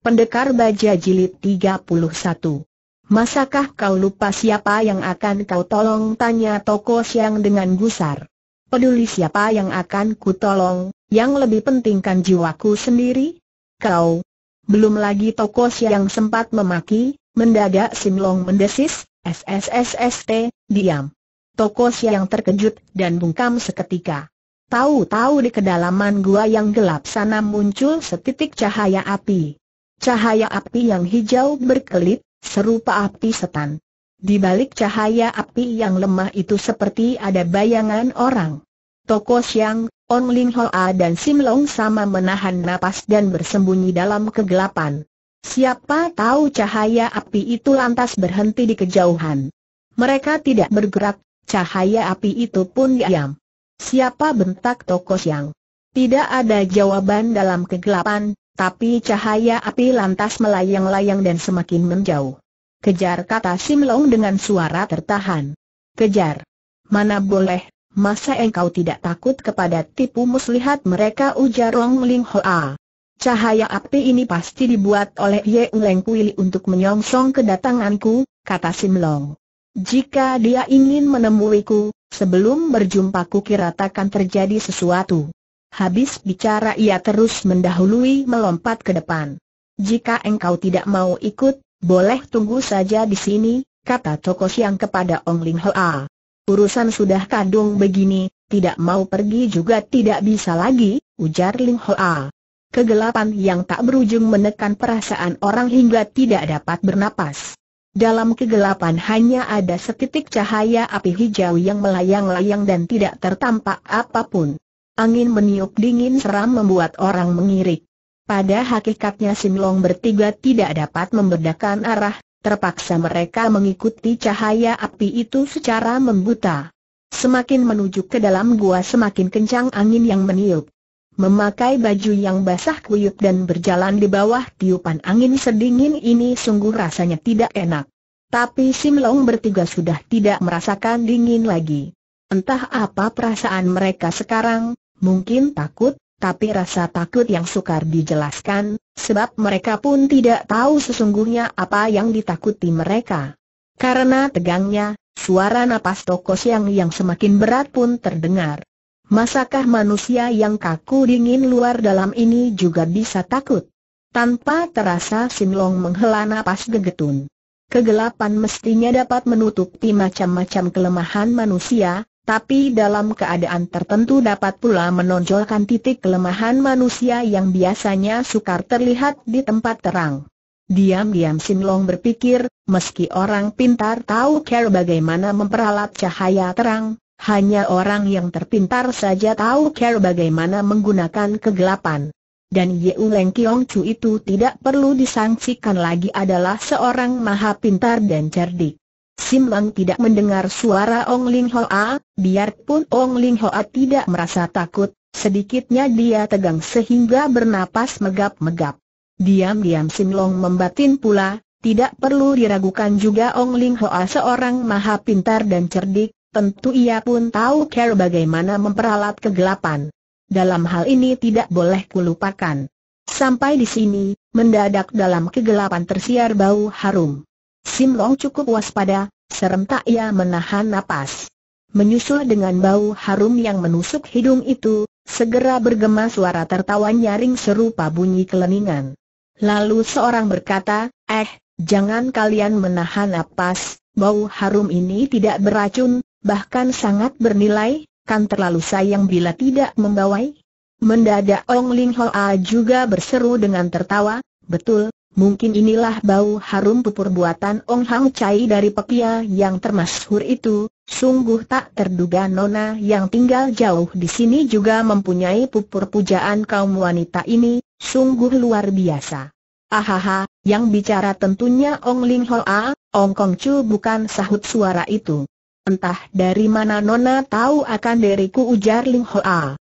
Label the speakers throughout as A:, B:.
A: Pendekar Baja Jilid 31 Masakah kau lupa siapa yang akan kau tolong? Tanya Toko Siang dengan gusar. Peduli siapa yang akan ku tolong, yang lebih pentingkan jiwaku sendiri? Kau. Belum lagi Toko Siang sempat memaki, mendadak Simlong mendesis, SSSST, diam. Toko Siang terkejut dan bungkam seketika. Tahu-tahu di kedalaman gua yang gelap sana muncul setitik cahaya api. Cahaya api yang hijau berkelip, serupa api setan. Di balik cahaya api yang lemah itu seperti ada bayangan orang. Toko Siang, On Ling Hoa dan Sim Long sama menahan napas dan bersembunyi dalam kegelapan. Siapa tahu cahaya api itu lantas berhenti di kejauhan. Mereka tidak bergerak, cahaya api itu pun diam. Siapa bentak Toko Siang? Tidak ada jawaban dalam kegelapan, tapi cahaya api lantas melayang-layang dan semakin menjauh. Kejar kata Sim Long dengan suara tertahan. Kejar. Mana boleh, masa engkau tidak takut kepada tipu muslihat mereka ujar Long Ling Hoa. Cahaya api ini pasti dibuat oleh Ye Uleng Kuili untuk menyongsong kedatanganku, kata Sim Long. Jika dia ingin menemuiku, sebelum berjumpa kukiratakan terjadi sesuatu. Habis bicara ia terus mendahului melompat ke depan. Jika engkau tidak mau ikut, boleh tunggu saja di sini, kata Toko Siang kepada Ong Ling Hoa. Urusan sudah kadung begini, tidak mau pergi juga tidak bisa lagi, ujar Ling Hoa. Kegelapan yang tak berujung menekan perasaan orang hingga tidak dapat bernapas. Dalam kegelapan hanya ada setitik cahaya api hijau yang melayang-layang dan tidak tertampak apapun. Angin meniup dingin seram membuat orang mengirik. Pada hakikatnya Simlong bertiga tidak dapat membedakan arah, terpaksa mereka mengikuti cahaya api itu secara membuta. Semakin menuju ke dalam gua semakin kencang angin yang meniup. Memakai baju yang basah kuyup dan berjalan di bawah tiupan angin sedingin ini sungguh rasanya tidak enak. Tapi Simlong bertiga sudah tidak merasakan dingin lagi. Entah apa perasaan mereka sekarang, Mungkin takut, tapi rasa takut yang sukar dijelaskan, sebab mereka pun tidak tahu sesungguhnya apa yang ditakuti mereka. Karena tegangnya, suara napas Tokos yang yang semakin berat pun terdengar. Masakah manusia yang kaku dingin luar dalam ini juga bisa takut? Tanpa terasa Sinlong menghela napas gegetun. Kegelapan mestinya dapat menutupi macam-macam kelemahan manusia, tapi dalam keadaan tertentu dapat pula menonjolkan titik kelemahan manusia yang biasanya sukar terlihat di tempat terang. Diam-diam Sin Long berpikir, meski orang pintar tahu care bagaimana memperalat cahaya terang, hanya orang yang terpintar saja tahu care bagaimana menggunakan kegelapan. Dan Yeu Leng Kiong Chu itu tidak perlu disangsikan lagi adalah seorang maha pintar dan cerdik. Sim Lang tidak mendengar suara Ong Ling Hoa, biarpun Ong Ling Hoa tidak merasa takut, sedikitnya dia tegang sehingga bernapas megap-megap. Diam-diam Sim Long membatin pula, tidak perlu diragukan juga Ong Ling Hoa seorang maha pintar dan cerdik, tentu ia pun tahu care bagaimana memperalat kegelapan. Dalam hal ini tidak boleh kulupakan. Sampai di sini, mendadak dalam kegelapan tersiar bau harum. Sim Long cukup waspada, serentak ia menahan napas. Menyusul dengan bau harum yang menusuk hidung itu, segera bergema suara tertawa nyaring serupa bunyi keleningan. Lalu seorang berkata, eh, jangan kalian menahan napas, bau harum ini tidak beracun, bahkan sangat bernilai, kan terlalu sayang bila tidak membawai. Mendadak Ong Ling Hoa juga berseru dengan tertawa, betul, mungkin inilah bau harum pupur buatan Ong Hang Chai dari pekia yang termasyhur itu, sungguh tak terduga Nona yang tinggal jauh di sini juga mempunyai pupur pujaan kaum wanita ini, sungguh luar biasa. Ahaha, yang bicara tentunya Ong Ling Hoa, Ong Kong Chu bukan sahut suara itu. Entah dari mana Nona tahu akan diriku ujar Ling Hoa.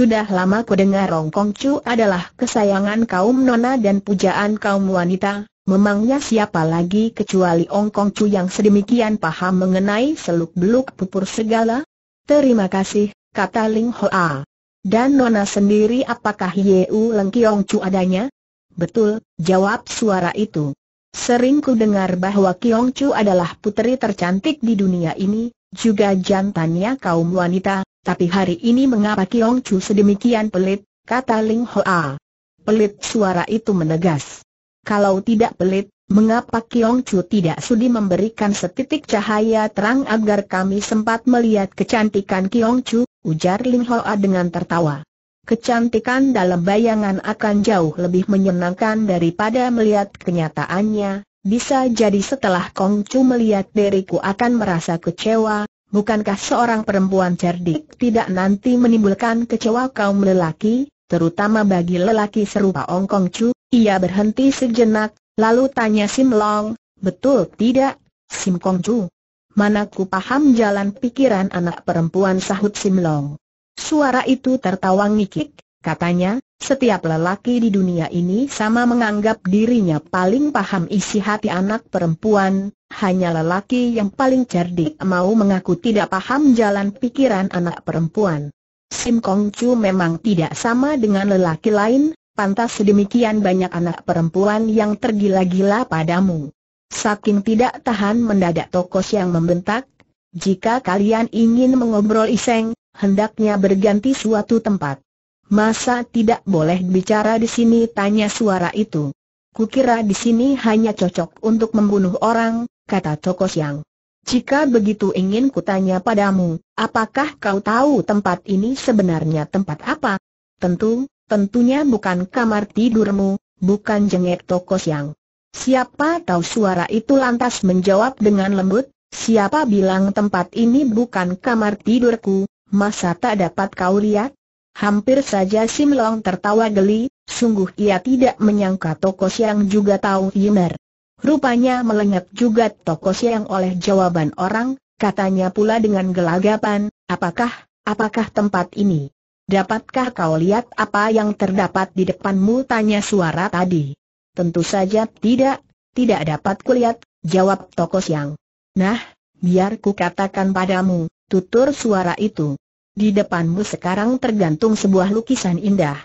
A: Sudah lama ku dengar Rong Kong Chu adalah kesayangan kaum nona dan pujaan kaum wanita, memangnya siapa lagi kecuali Ong Kong Chu yang sedemikian paham mengenai seluk-beluk pupur segala? Terima kasih, kata Ling Hoa. Dan nona sendiri apakah Yeu Leng Kiong Chu adanya? Betul, jawab suara itu. Sering ku dengar bahwa Kiong Chu adalah putri tercantik di dunia ini, juga jantannya kaum wanita, tapi hari ini mengapa Kiong Chu sedemikian pelit, kata Ling Hoa. Pelit suara itu menegas. Kalau tidak pelit, mengapa Kiong Chu tidak sudi memberikan setitik cahaya terang agar kami sempat melihat kecantikan Kiong Chu, ujar Ling Hoa dengan tertawa. Kecantikan dalam bayangan akan jauh lebih menyenangkan daripada melihat kenyataannya, bisa jadi setelah Kong Chu melihat diriku akan merasa kecewa, Bukankah seorang perempuan cerdik tidak nanti menimbulkan kecewa kaum lelaki, terutama bagi lelaki serupa Ong Kong Chu? Ia berhenti sejenak, lalu tanya Sim Long, betul tidak, Sim Kong Chu? Manaku paham jalan pikiran anak perempuan sahut Sim Long. Suara itu tertawa ngikik, katanya, setiap lelaki di dunia ini sama menganggap dirinya paling paham isi hati anak perempuan, hanya lelaki yang paling cerdik mau mengaku tidak paham jalan pikiran anak perempuan. Sim Kong Chu memang tidak sama dengan lelaki lain, pantas sedemikian banyak anak perempuan yang tergila-gila padamu. Saking tidak tahan mendadak tokos yang membentak, jika kalian ingin mengobrol iseng, hendaknya berganti suatu tempat. Masa tidak boleh bicara di sini tanya suara itu. Kukira di sini hanya cocok untuk membunuh orang, kata Toko Siang. Jika begitu ingin kutanya padamu, apakah kau tahu tempat ini sebenarnya tempat apa? Tentu, tentunya bukan kamar tidurmu, bukan jengek Toko Siang. Siapa tahu suara itu lantas menjawab dengan lembut, siapa bilang tempat ini bukan kamar tidurku, masa tak dapat kau lihat? Hampir saja Simlong tertawa geli, sungguh ia tidak menyangka Toko Siang juga tahu Yimer. Rupanya melenyap juga Toko Siang oleh jawaban orang, katanya pula dengan gelagapan, apakah, apakah tempat ini? Dapatkah kau lihat apa yang terdapat di depanmu? Tanya suara tadi. Tentu saja tidak, tidak dapat kulihat, jawab Toko Siang. Nah, biar ku katakan padamu, tutur suara itu. Di depanmu sekarang tergantung sebuah lukisan indah.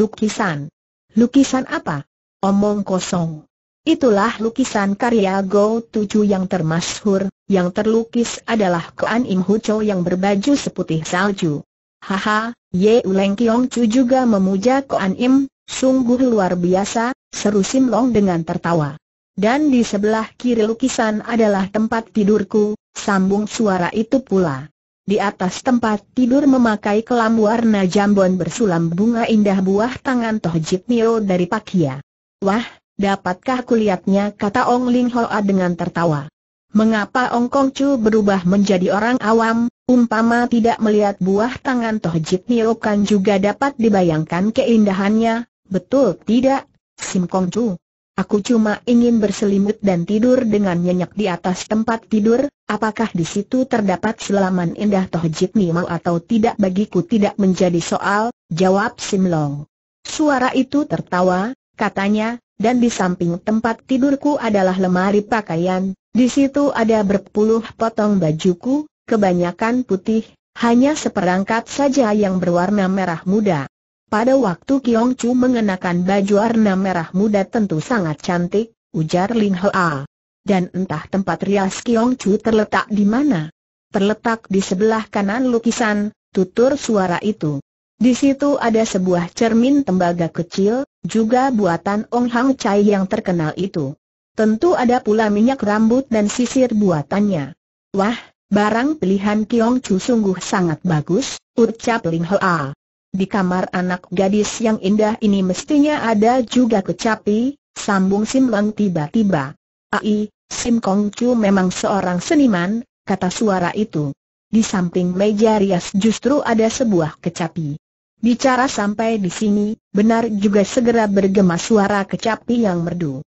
A: Lukisan? Lukisan apa? Omong kosong. Itulah lukisan karya Go Tuju yang termasyhur, yang terlukis adalah Koan Im Hucho yang berbaju seputih salju. Haha, Ye Uleng Kiong Chu juga memuja Koan Im, sungguh luar biasa, seru Sim Long dengan tertawa. Dan di sebelah kiri lukisan adalah tempat tidurku, sambung suara itu pula. Di atas tempat tidur memakai kelam warna jambon bersulam bunga indah buah tangan Toh Jip Mio dari Pakia. Wah, Dapatkah kulihatnya kata Ong Ling Hoa dengan tertawa. Mengapa Ong Kong Chu berubah menjadi orang awam, umpama tidak melihat buah tangan Toh Jip Nio kan juga dapat dibayangkan keindahannya, betul tidak? Sim Kong Chu. Aku cuma ingin berselimut dan tidur dengan nyenyak di atas tempat tidur, apakah di situ terdapat selaman indah Toh Jip Nio atau tidak bagiku tidak menjadi soal, jawab Sim Long. Suara itu tertawa, katanya, dan di samping tempat tidurku adalah lemari pakaian, di situ ada berpuluh potong bajuku, kebanyakan putih, hanya seperangkat saja yang berwarna merah muda. Pada waktu Kiong Chu mengenakan baju warna merah muda tentu sangat cantik, ujar Ling Hoa. Dan entah tempat rias Kiong Chu terletak di mana. Terletak di sebelah kanan lukisan, tutur suara itu. Di situ ada sebuah cermin tembaga kecil, juga buatan Ong Hang Chai yang terkenal itu. Tentu ada pula minyak rambut dan sisir buatannya. Wah, barang pilihan Kiong Chu sungguh sangat bagus, ucap Ling Hoa. Di kamar anak gadis yang indah ini mestinya ada juga kecapi, sambung Sim Leng tiba-tiba. Ai, Sim Kong Chu memang seorang seniman, kata suara itu. Di samping meja rias justru ada sebuah kecapi. Bicara sampai di sini, benar juga segera bergema suara kecapi yang merdu.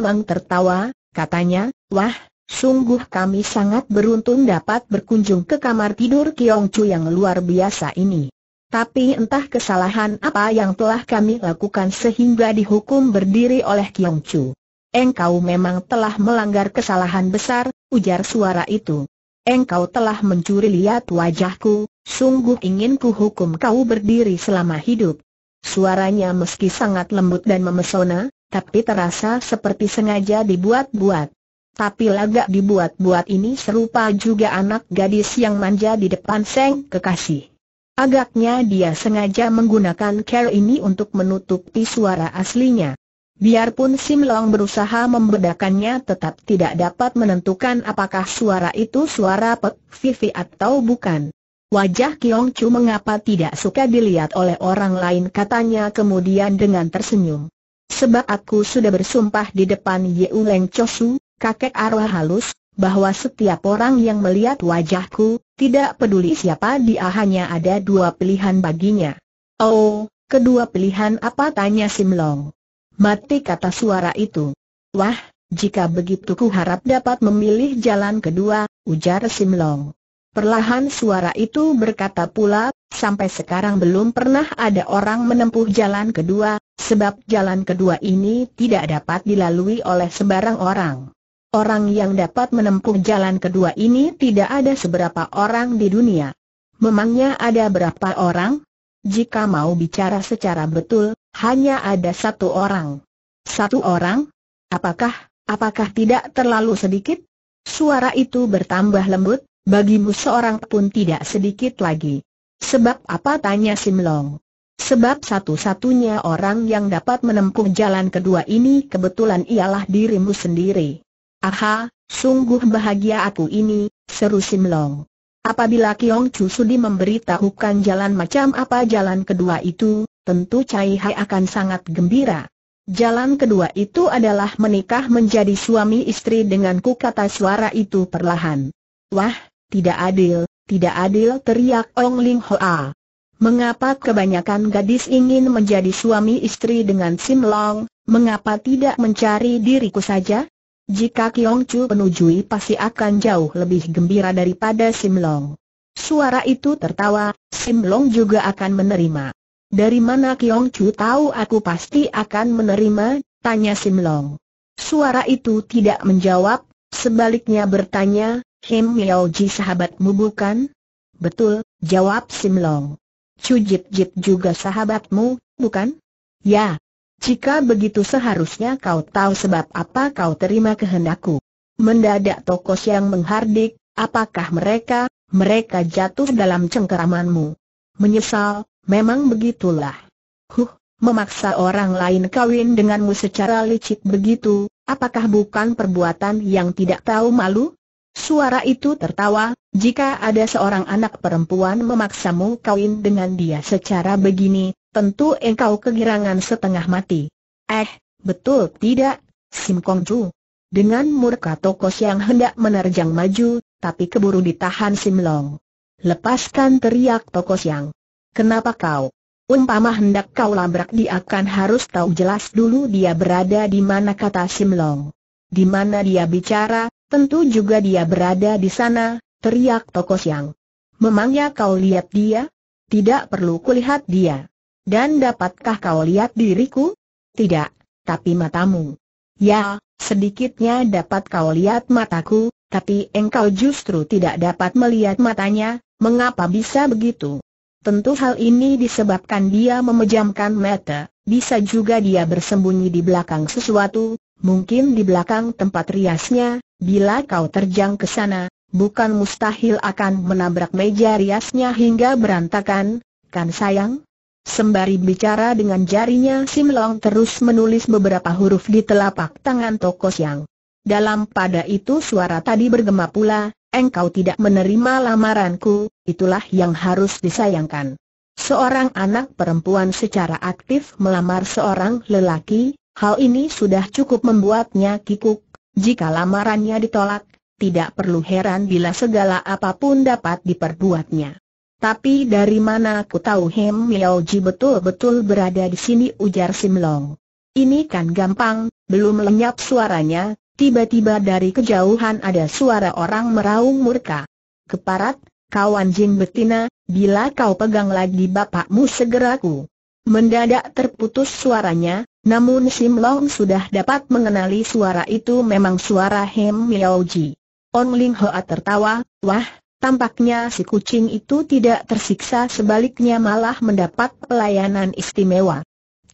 A: Lang tertawa, katanya, wah, sungguh kami sangat beruntung dapat berkunjung ke kamar tidur Kiong Chu yang luar biasa ini. Tapi entah kesalahan apa yang telah kami lakukan sehingga dihukum berdiri oleh Kiong Chu. Engkau memang telah melanggar kesalahan besar, ujar suara itu. Engkau telah mencuri lihat wajahku, Sungguh ingin kuhukum kau berdiri selama hidup. Suaranya meski sangat lembut dan memesona, tapi terasa seperti sengaja dibuat-buat. Tapi lagak dibuat-buat ini serupa juga anak gadis yang manja di depan seng kekasih. Agaknya dia sengaja menggunakan care ini untuk menutupi suara aslinya. Biarpun Sim Long berusaha membedakannya tetap tidak dapat menentukan apakah suara itu suara Pek Vivi atau bukan. Wajah Kiong Chu mengapa tidak suka dilihat oleh orang lain katanya kemudian dengan tersenyum. Sebab aku sudah bersumpah di depan Ye Leng Chosu, kakek arwah halus, bahwa setiap orang yang melihat wajahku, tidak peduli siapa dia hanya ada dua pilihan baginya. Oh, kedua pilihan apa tanya Sim Long. Mati kata suara itu. Wah, jika begitu ku harap dapat memilih jalan kedua, ujar Sim Long. Perlahan suara itu berkata pula, sampai sekarang belum pernah ada orang menempuh jalan kedua, sebab jalan kedua ini tidak dapat dilalui oleh sebarang orang. Orang yang dapat menempuh jalan kedua ini tidak ada seberapa orang di dunia. Memangnya ada berapa orang? Jika mau bicara secara betul, hanya ada satu orang. Satu orang? Apakah, apakah tidak terlalu sedikit? Suara itu bertambah lembut, Bagimu seorang pun tidak sedikit lagi. Sebab apa tanya Simlong? Sebab satu-satunya orang yang dapat menempuh jalan kedua ini kebetulan ialah dirimu sendiri. Aha, sungguh bahagia aku ini, seru Simlong. Apabila Kiong Chu Sudi memberitahukan jalan macam apa jalan kedua itu, tentu Cai Hai akan sangat gembira. Jalan kedua itu adalah menikah menjadi suami istri denganku kata suara itu perlahan. Wah, tidak adil, tidak adil teriak Ong Ling Hoa. Mengapa kebanyakan gadis ingin menjadi suami istri dengan Sim Long, mengapa tidak mencari diriku saja? Jika Kiong Chu penujui pasti akan jauh lebih gembira daripada Sim Long. Suara itu tertawa, Sim Long juga akan menerima. Dari mana Kiong Chu tahu aku pasti akan menerima, tanya Sim Long. Suara itu tidak menjawab, sebaliknya bertanya, Kim Yao Ji sahabatmu bukan? Betul, jawab Sim Long. Chu Jip Jip juga sahabatmu, bukan? Ya. Jika begitu seharusnya kau tahu sebab apa kau terima kehendakku. Mendadak tokos yang menghardik, apakah mereka, mereka jatuh dalam cengkeramanmu. Menyesal, memang begitulah. Huh, memaksa orang lain kawin denganmu secara licik begitu, apakah bukan perbuatan yang tidak tahu malu? Suara itu tertawa, jika ada seorang anak perempuan memaksamu kawin dengan dia secara begini, tentu engkau kegirangan setengah mati. Eh, betul tidak, Sim Kong Chu? Dengan murka Tokos yang hendak menerjang maju, tapi keburu ditahan Sim Long. Lepaskan teriak Tokos yang. Kenapa kau? Umpama hendak kau labrak dia akan harus tahu jelas dulu dia berada di mana kata Sim Long. Di mana dia bicara, Tentu juga dia berada di sana, teriak Toko Siang. Memangnya kau lihat dia? Tidak perlu kulihat dia. Dan dapatkah kau lihat diriku? Tidak, tapi matamu. Ya, sedikitnya dapat kau lihat mataku, tapi engkau justru tidak dapat melihat matanya, mengapa bisa begitu? Tentu hal ini disebabkan dia memejamkan mata, bisa juga dia bersembunyi di belakang sesuatu, mungkin di belakang tempat riasnya, Bila kau terjang ke sana, bukan mustahil akan menabrak meja riasnya hingga berantakan, kan sayang? Sembari bicara dengan jarinya Sim Long terus menulis beberapa huruf di telapak tangan Toko Siang. Dalam pada itu suara tadi bergema pula, engkau tidak menerima lamaranku, itulah yang harus disayangkan. Seorang anak perempuan secara aktif melamar seorang lelaki, hal ini sudah cukup membuatnya kikuk, jika lamarannya ditolak, tidak perlu heran bila segala apapun dapat diperbuatnya. Tapi dari mana aku tahu Hem Miaoji betul-betul berada di sini ujar Simlong. Ini kan gampang, belum lenyap suaranya, tiba-tiba dari kejauhan ada suara orang meraung murka. Keparat, kawan jin betina, bila kau pegang lagi bapakmu segeraku. Mendadak terputus suaranya, namun Sim Long sudah dapat mengenali suara itu memang suara Hem Miao Ji. On Ling Hoa tertawa, wah, tampaknya si kucing itu tidak tersiksa sebaliknya malah mendapat pelayanan istimewa.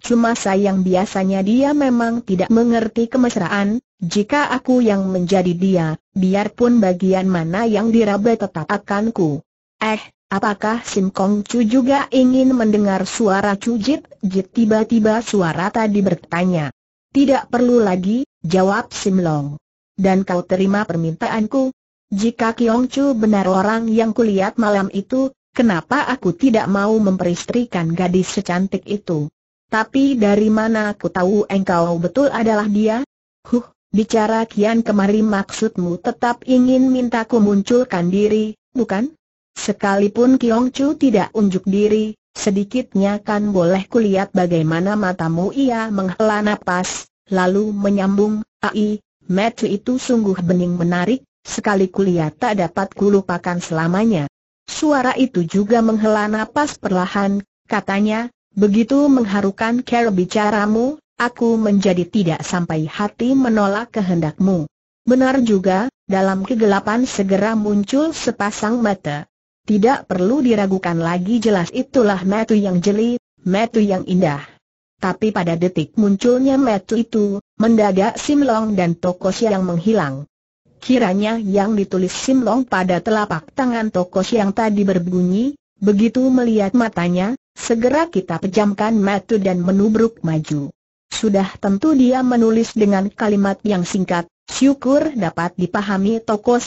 A: Cuma sayang biasanya dia memang tidak mengerti kemesraan, jika aku yang menjadi dia, biarpun bagian mana yang diraba tetap akanku. Eh, Apakah Sim Kong Chu juga ingin mendengar suara Chu Jit? Jit tiba-tiba suara tadi bertanya. Tidak perlu lagi, jawab Sim Long. Dan kau terima permintaanku? Jika Kiong Chu benar orang yang kulihat malam itu, kenapa aku tidak mau memperistrikan gadis secantik itu? Tapi dari mana aku tahu engkau betul adalah dia? Huh, bicara kian kemari maksudmu tetap ingin mintaku munculkan diri, bukan? Sekalipun Kiong Chu tidak unjuk diri, sedikitnya kan boleh kulihat bagaimana matamu ia menghela nafas, lalu menyambung, Ai, Matthew itu sungguh bening menarik, sekali kulihat tak dapat kulupakan selamanya. Suara itu juga menghela nafas perlahan, katanya, begitu mengharukan cara bicaramu, aku menjadi tidak sampai hati menolak kehendakmu. Benar juga, dalam kegelapan segera muncul sepasang mata. Tidak perlu diragukan lagi jelas itulah metu yang jeli, metu yang indah. Tapi pada detik munculnya metu itu, mendadak Simlong dan Tokos yang menghilang. Kiranya yang ditulis Simlong pada telapak tangan Tokos yang tadi berbunyi, begitu melihat matanya, segera kita pejamkan metu dan menubruk maju. Sudah tentu dia menulis dengan kalimat yang singkat, syukur dapat dipahami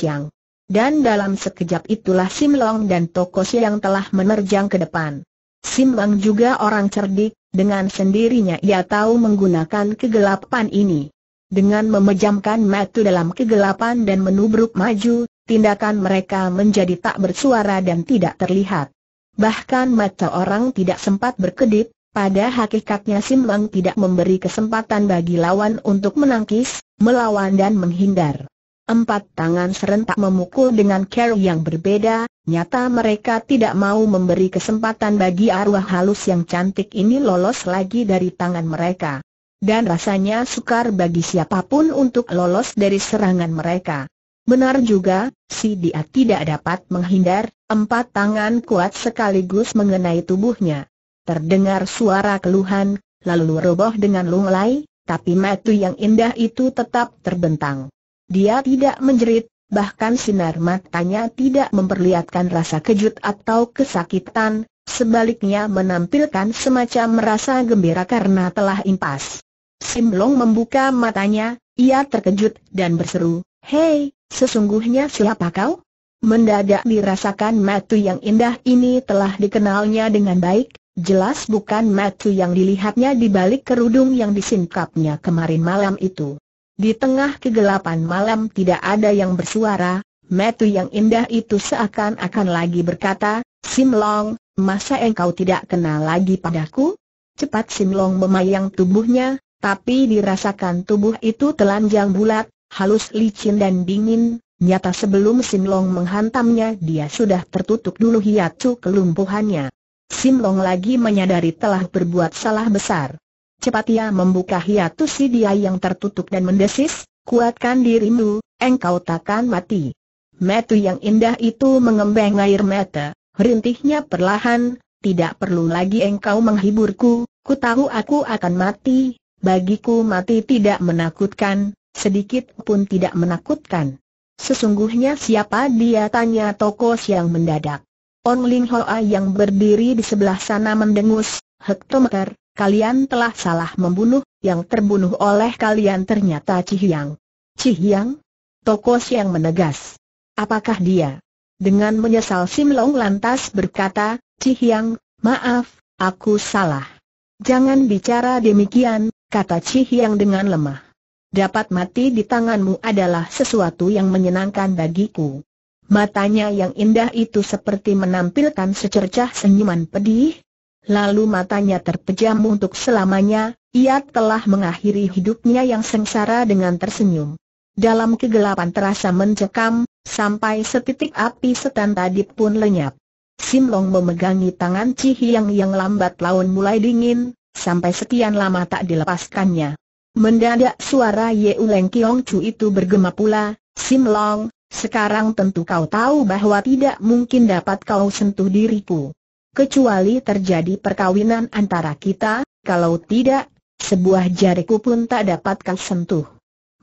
A: yang. Dan dalam sekejap itulah Sim Long dan Toko yang telah menerjang ke depan. Sim Long juga orang cerdik, dengan sendirinya ia tahu menggunakan kegelapan ini. Dengan memejamkan mata dalam kegelapan dan menubruk maju, tindakan mereka menjadi tak bersuara dan tidak terlihat. Bahkan mata orang tidak sempat berkedip, pada hakikatnya Sim Long tidak memberi kesempatan bagi lawan untuk menangkis, melawan dan menghindar. Empat tangan serentak memukul dengan cara yang berbeda, nyata mereka tidak mau memberi kesempatan bagi arwah halus yang cantik ini lolos lagi dari tangan mereka. Dan rasanya sukar bagi siapapun untuk lolos dari serangan mereka. Benar juga, si dia tidak dapat menghindar, empat tangan kuat sekaligus mengenai tubuhnya. Terdengar suara keluhan, lalu roboh dengan lunglai, tapi matu yang indah itu tetap terbentang. Dia tidak menjerit, bahkan sinar matanya tidak memperlihatkan rasa kejut atau kesakitan, sebaliknya menampilkan semacam rasa gembira karena telah impas. Simlong membuka matanya, ia terkejut dan berseru, Hei, sesungguhnya siapa kau? Mendadak dirasakan matu yang indah ini telah dikenalnya dengan baik, jelas bukan matu yang dilihatnya di balik kerudung yang disingkapnya kemarin malam itu. Di tengah kegelapan malam tidak ada yang bersuara, metu yang indah itu seakan-akan lagi berkata, Simlong, masa engkau tidak kenal lagi padaku? Cepat Simlong memayang tubuhnya, tapi dirasakan tubuh itu telanjang bulat, halus licin dan dingin, nyata sebelum Simlong menghantamnya dia sudah tertutup dulu hiatu kelumpuhannya. Simlong lagi menyadari telah berbuat salah besar. Cepat ia membuka hiatus si dia yang tertutup dan mendesis, kuatkan dirimu, engkau takkan mati. Metu yang indah itu mengembang air mata, rintihnya perlahan, tidak perlu lagi engkau menghiburku, ku tahu aku akan mati, bagiku mati tidak menakutkan, sedikit pun tidak menakutkan. Sesungguhnya siapa dia tanya toko siang mendadak. On Ling Hoa yang berdiri di sebelah sana mendengus, hektometer, kalian telah salah membunuh, yang terbunuh oleh kalian ternyata Cihyang. Cihyang? Toko Siang menegas. Apakah dia? Dengan menyesal Sim Long lantas berkata, Cihyang, maaf, aku salah. Jangan bicara demikian, kata Cihyang dengan lemah. Dapat mati di tanganmu adalah sesuatu yang menyenangkan bagiku. Matanya yang indah itu seperti menampilkan secercah senyuman pedih, Lalu matanya terpejam untuk selamanya, ia telah mengakhiri hidupnya yang sengsara dengan tersenyum. Dalam kegelapan terasa mencekam, sampai setitik api setan tadi pun lenyap. Sim Long memegangi tangan Cih yang yang lambat laun mulai dingin, sampai sekian lama tak dilepaskannya. Mendadak suara Ye Uleng Kiong Chu itu bergema pula, Sim Long, sekarang tentu kau tahu bahwa tidak mungkin dapat kau sentuh diriku kecuali terjadi perkawinan antara kita, kalau tidak, sebuah jariku pun tak dapat sentuh.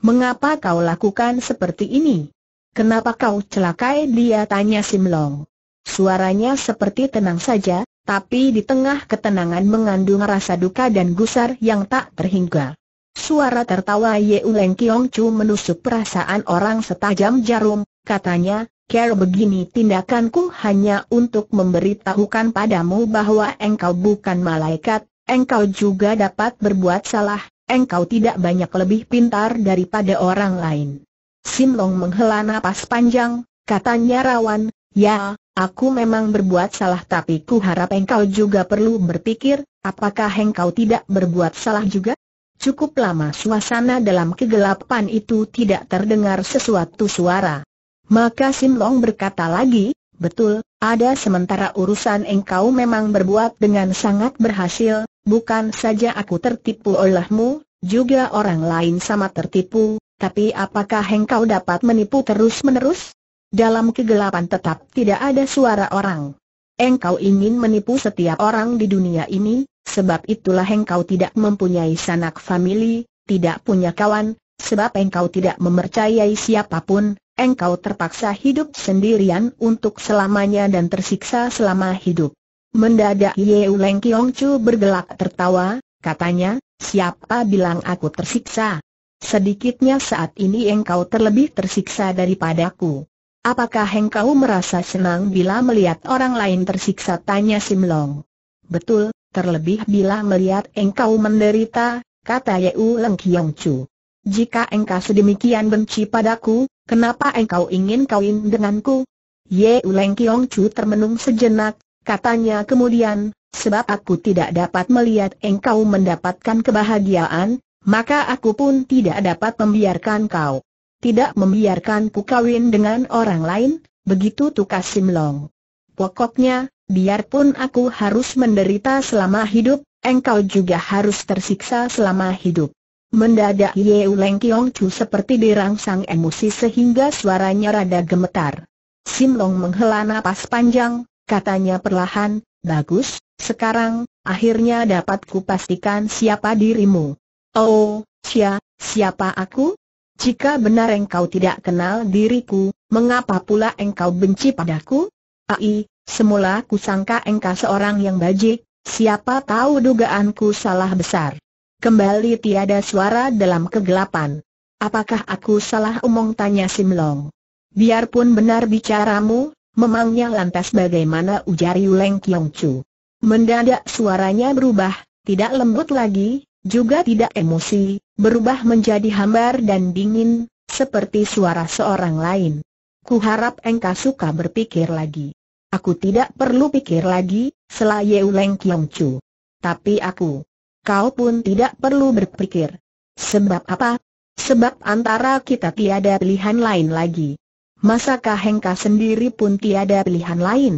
A: Mengapa kau lakukan seperti ini? Kenapa kau celakai dia tanya Simlong. Suaranya seperti tenang saja, tapi di tengah ketenangan mengandung rasa duka dan gusar yang tak terhingga. Suara tertawa Ye Uleng Kiong Chu menusuk perasaan orang setajam jarum, katanya, Care begini tindakanku hanya untuk memberitahukan padamu bahwa engkau bukan malaikat, engkau juga dapat berbuat salah, engkau tidak banyak lebih pintar daripada orang lain. Simlong menghela napas panjang, katanya rawan, ya, aku memang berbuat salah tapi ku harap engkau juga perlu berpikir, apakah engkau tidak berbuat salah juga? Cukup lama suasana dalam kegelapan itu tidak terdengar sesuatu suara. Maka Sim Long berkata lagi, betul, ada sementara urusan engkau memang berbuat dengan sangat berhasil, bukan saja aku tertipu olehmu, juga orang lain sama tertipu, tapi apakah engkau dapat menipu terus-menerus? Dalam kegelapan tetap tidak ada suara orang. Engkau ingin menipu setiap orang di dunia ini, sebab itulah engkau tidak mempunyai sanak famili, tidak punya kawan, sebab engkau tidak mempercayai siapapun, engkau terpaksa hidup sendirian untuk selamanya dan tersiksa selama hidup. Mendadak Ye Uleng Kiong Chu bergelak tertawa, katanya, siapa bilang aku tersiksa? Sedikitnya saat ini engkau terlebih tersiksa daripadaku. Apakah engkau merasa senang bila melihat orang lain tersiksa? Tanya Simlong. Betul, terlebih bila melihat engkau menderita, kata Ye Uleng Kiong Chu. Jika engkau sedemikian benci padaku, Kenapa engkau ingin kawin denganku? Ye Uleng Kiong Chu termenung sejenak, katanya kemudian, sebab aku tidak dapat melihat engkau mendapatkan kebahagiaan, maka aku pun tidak dapat membiarkan kau. Tidak membiarkan ku kawin dengan orang lain, begitu Tukas Sim Long. Pokoknya, biarpun aku harus menderita selama hidup, engkau juga harus tersiksa selama hidup. Mendadak Ye Uleng Kiong Chu seperti dirangsang emosi sehingga suaranya rada gemetar. Sim Long menghela nafas panjang, katanya perlahan, bagus, sekarang, akhirnya dapat kupastikan siapa dirimu. Oh, Sia, siapa aku? Jika benar engkau tidak kenal diriku, mengapa pula engkau benci padaku? Ai, semula kusangka engkau seorang yang bajik, siapa tahu dugaanku salah besar. Kembali tiada suara dalam kegelapan. Apakah aku salah omong tanya Simlong? Biarpun benar bicaramu, memangnya lantas bagaimana ujar Yuleng Kiong Chu? Mendadak suaranya berubah, tidak lembut lagi, juga tidak emosi, berubah menjadi hambar dan dingin, seperti suara seorang lain. Kuharap engkau suka berpikir lagi. Aku tidak perlu pikir lagi, selaye Yuleng Kiong Chu. Tapi aku kau pun tidak perlu berpikir. Sebab apa? Sebab antara kita tiada pilihan lain lagi. Masakah Hengka sendiri pun tiada pilihan lain?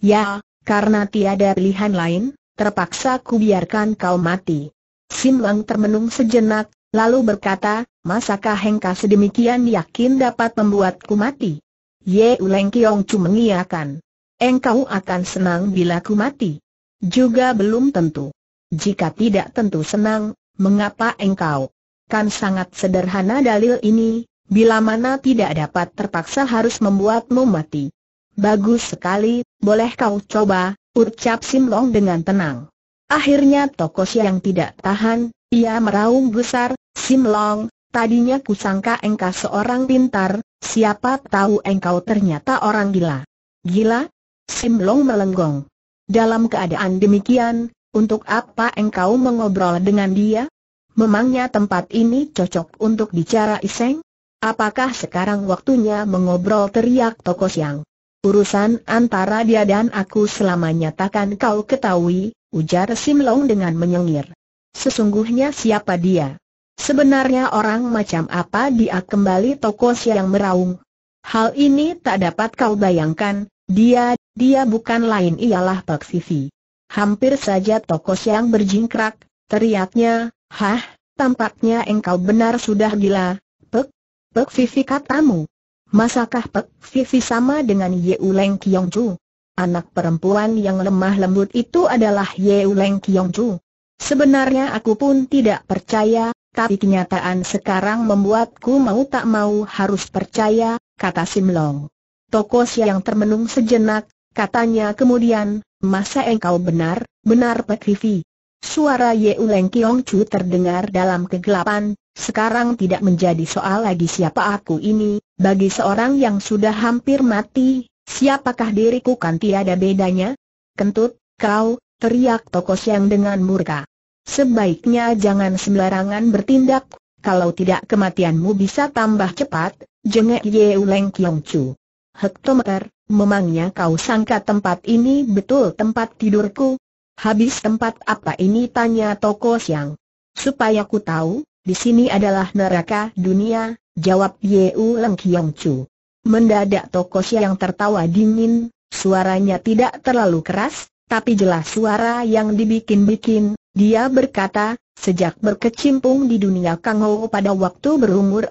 A: Ya, karena tiada pilihan lain, terpaksa ku biarkan kau mati. Sim Lang termenung sejenak, lalu berkata, masakah Hengka sedemikian yakin dapat membuatku mati? Ye Uleng Kiong Chu mengiakan. Engkau akan senang bila ku mati. Juga belum tentu. Jika tidak tentu senang, mengapa engkau? Kan sangat sederhana dalil ini, bila mana tidak dapat terpaksa harus membuatmu mati. Bagus sekali, boleh kau coba, ucap Simlong dengan tenang. Akhirnya Tokos yang tidak tahan, ia meraung besar, Simlong, tadinya kusangka engkau seorang pintar, siapa tahu engkau ternyata orang gila. Gila? Simlong melenggong. Dalam keadaan demikian, untuk apa engkau mengobrol dengan dia? Memangnya tempat ini cocok untuk bicara iseng? Apakah sekarang waktunya mengobrol teriak Toko Siang? Urusan antara dia dan aku selamanya takkan kau ketahui, ujar Sim Long dengan menyengir. Sesungguhnya siapa dia? Sebenarnya orang macam apa dia kembali Toko Siang meraung. Hal ini tak dapat kau bayangkan, dia, dia bukan lain ialah Pak Vivi hampir saja toko siang berjingkrak, teriaknya, Hah, tampaknya engkau benar sudah gila, Pek, Pek Vivi katamu. Masakah Pek Vivi sama dengan Ye Leng Kiong Chu? Anak perempuan yang lemah lembut itu adalah Ye Leng Kiong Chu. Sebenarnya aku pun tidak percaya, tapi kenyataan sekarang membuatku mau tak mau harus percaya, kata Simlong. Toko Siang termenung sejenak, katanya kemudian, Masa engkau benar, benar Pek Hivi? Suara Ye Uleng Kiong Chu terdengar dalam kegelapan, sekarang tidak menjadi soal lagi siapa aku ini, bagi seorang yang sudah hampir mati, siapakah diriku kan tiada bedanya? Kentut, kau, teriak Tokos yang dengan murka. Sebaiknya jangan sembarangan bertindak, kalau tidak kematianmu bisa tambah cepat, jengek Ye Uleng Kiong Chu. Hektometer, Memangnya kau sangka tempat ini betul tempat tidurku? Habis tempat apa ini tanya Toko Siang. Supaya ku tahu, di sini adalah neraka dunia, jawab Yeu Leng Kiong Chu. Mendadak Toko Siang tertawa dingin, suaranya tidak terlalu keras, tapi jelas suara yang dibikin-bikin, dia berkata, sejak berkecimpung di dunia Kang pada waktu berumur 14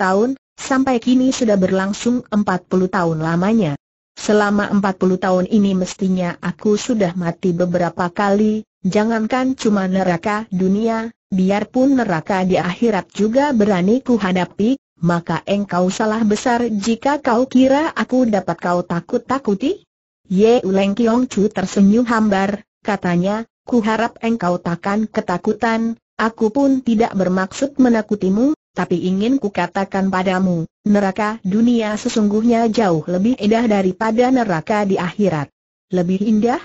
A: tahun, sampai kini sudah berlangsung 40 tahun lamanya. Selama 40 tahun ini mestinya aku sudah mati beberapa kali, jangankan cuma neraka dunia, biarpun neraka di akhirat juga berani kuhadapi, maka engkau salah besar jika kau kira aku dapat kau takut-takuti? Ye Uleng Kiong Chu tersenyum hambar, katanya, kuharap engkau takkan ketakutan, aku pun tidak bermaksud menakutimu, tapi ingin kukatakan padamu, neraka dunia sesungguhnya jauh lebih indah daripada neraka di akhirat. Lebih indah?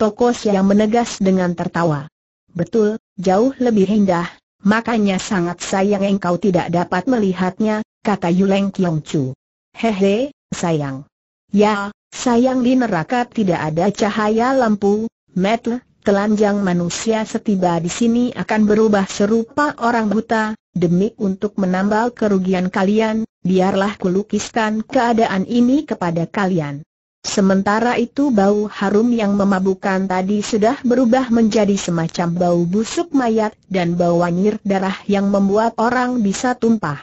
A: Toko yang menegas dengan tertawa. Betul, jauh lebih indah, makanya sangat sayang engkau tidak dapat melihatnya, kata Yuleng Kiong Chu. Hehe, sayang. Ya, sayang di neraka tidak ada cahaya lampu, metle, telanjang manusia setiba di sini akan berubah serupa orang buta, Demi untuk menambal kerugian kalian, biarlah kulukiskan keadaan ini kepada kalian. Sementara itu bau harum yang memabukkan tadi sudah berubah menjadi semacam bau busuk mayat dan bau wanyir darah yang membuat orang bisa tumpah.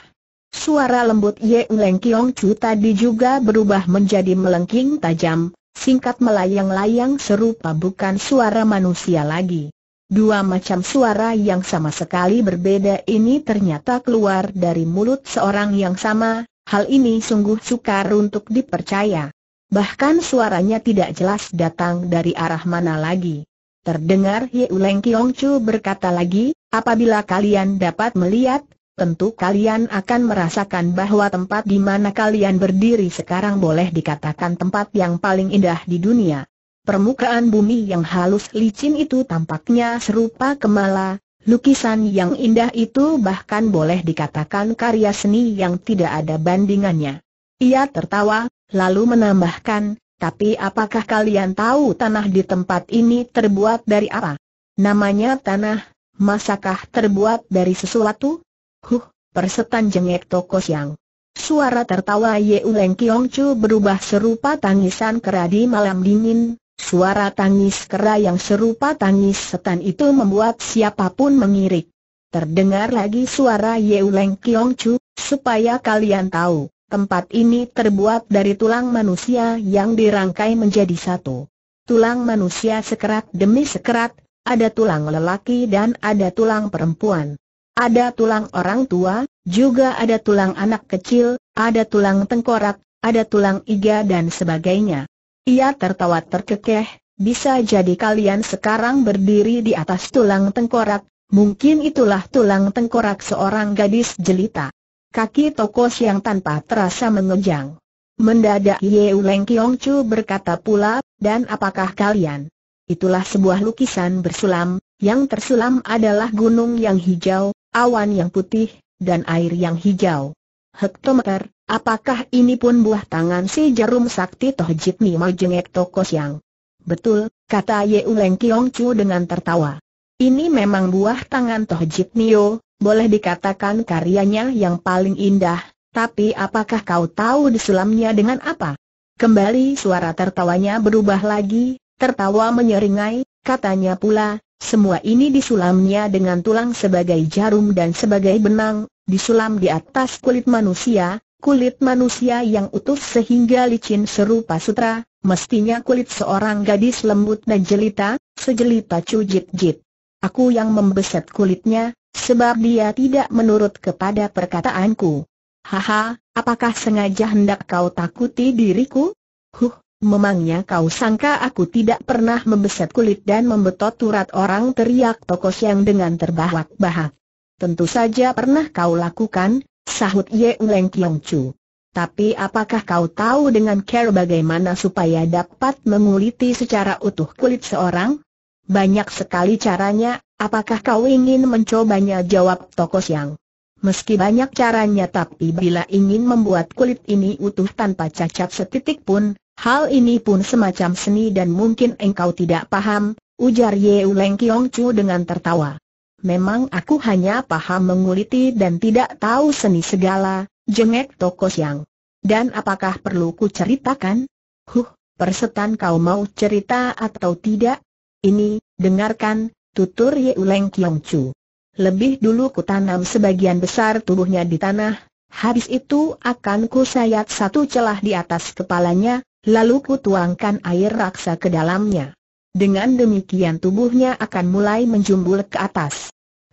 A: Suara lembut Ye Leng Kiong Chu tadi juga berubah menjadi melengking tajam, singkat melayang-layang serupa bukan suara manusia lagi. Dua macam suara yang sama sekali berbeda ini ternyata keluar dari mulut seorang yang sama, hal ini sungguh sukar untuk dipercaya. Bahkan suaranya tidak jelas datang dari arah mana lagi. Terdengar Ye Uleng Kiong Chu berkata lagi, apabila kalian dapat melihat, tentu kalian akan merasakan bahwa tempat di mana kalian berdiri sekarang boleh dikatakan tempat yang paling indah di dunia. Permukaan bumi yang halus licin itu tampaknya serupa kemala, lukisan yang indah itu bahkan boleh dikatakan karya seni yang tidak ada bandingannya. Ia tertawa, lalu menambahkan, tapi apakah kalian tahu tanah di tempat ini terbuat dari apa? Namanya tanah, masakah terbuat dari sesuatu? Huh, persetan jengek Toko Siang. Suara tertawa Ye Uleng Kiong Chu berubah serupa tangisan keradi malam dingin, Suara tangis kera yang serupa tangis setan itu membuat siapapun mengirik. Terdengar lagi suara Yeuleng Kiong Chu, supaya kalian tahu, tempat ini terbuat dari tulang manusia yang dirangkai menjadi satu. Tulang manusia sekerat demi sekerat, ada tulang lelaki dan ada tulang perempuan. Ada tulang orang tua, juga ada tulang anak kecil, ada tulang tengkorak, ada tulang iga dan sebagainya. Ia tertawa terkekeh, bisa jadi kalian sekarang berdiri di atas tulang tengkorak, mungkin itulah tulang tengkorak seorang gadis jelita. Kaki Toko Siang tanpa terasa mengejang. Mendadak Ye Uleng Kiong Chu berkata pula, dan apakah kalian? Itulah sebuah lukisan bersulam, yang tersulam adalah gunung yang hijau, awan yang putih, dan air yang hijau. Hektometer, Apakah ini pun buah tangan si jarum sakti Toh Jit Ni Jengek Toko Siang? Betul, kata Ye Uleng Kiong Chu dengan tertawa. Ini memang buah tangan Toh Jit Nio, boleh dikatakan karyanya yang paling indah, tapi apakah kau tahu disulamnya dengan apa? Kembali suara tertawanya berubah lagi, tertawa menyeringai, katanya pula, semua ini disulamnya dengan tulang sebagai jarum dan sebagai benang, disulam di atas kulit manusia, kulit manusia yang utuh sehingga licin serupa sutra, mestinya kulit seorang gadis lembut dan jelita, sejelita cujit-jit. Aku yang membeset kulitnya, sebab dia tidak menurut kepada perkataanku. Haha, apakah sengaja hendak kau takuti diriku? Huh, memangnya kau sangka aku tidak pernah membeset kulit dan membetot turat orang teriak tokos yang dengan terbahak-bahak. Tentu saja pernah kau lakukan, Sahut Ye Uleng Kiong Chu. Tapi apakah kau tahu dengan care bagaimana supaya dapat menguliti secara utuh kulit seorang? Banyak sekali caranya, apakah kau ingin mencobanya jawab Toko Siang. Meski banyak caranya tapi bila ingin membuat kulit ini utuh tanpa cacat setitik pun, hal ini pun semacam seni dan mungkin engkau tidak paham, ujar Ye Uleng Kiong Chu dengan tertawa memang aku hanya paham menguliti dan tidak tahu seni segala, jengek Toko Siang. Dan apakah perlu ku ceritakan? Huh, persetan kau mau cerita atau tidak? Ini, dengarkan, tutur Yeuleng Kiong Chu. Lebih dulu ku tanam sebagian besar tubuhnya di tanah, habis itu akan ku sayat satu celah di atas kepalanya, lalu ku tuangkan air raksa ke dalamnya. Dengan demikian tubuhnya akan mulai menjumbul ke atas.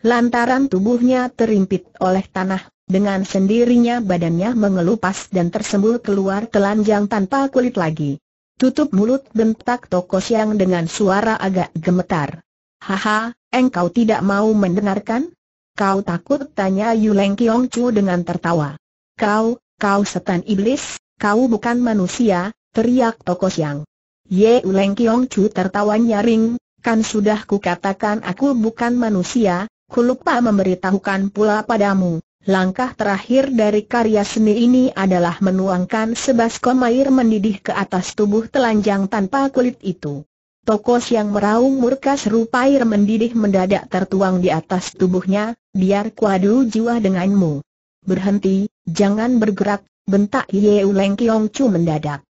A: Lantaran tubuhnya terimpit oleh tanah, dengan sendirinya badannya mengelupas dan tersembul keluar telanjang tanpa kulit lagi. Tutup mulut bentak Toko Siang dengan suara agak gemetar. Haha, engkau tidak mau mendengarkan? Kau takut tanya Yuleng Kiong Chu dengan tertawa. Kau, kau setan iblis, kau bukan manusia, teriak Toko Siang. Ye Uleng Kiong Chu tertawa nyaring, kan sudah kukatakan aku bukan manusia, ku lupa memberitahukan pula padamu. Langkah terakhir dari karya seni ini adalah menuangkan sebaskom air mendidih ke atas tubuh telanjang tanpa kulit itu. Tokos yang meraung murka serupa air mendidih mendadak tertuang di atas tubuhnya, biar kuadu jiwa denganmu. Berhenti, jangan bergerak, bentak Ye Uleng Kiong Chu mendadak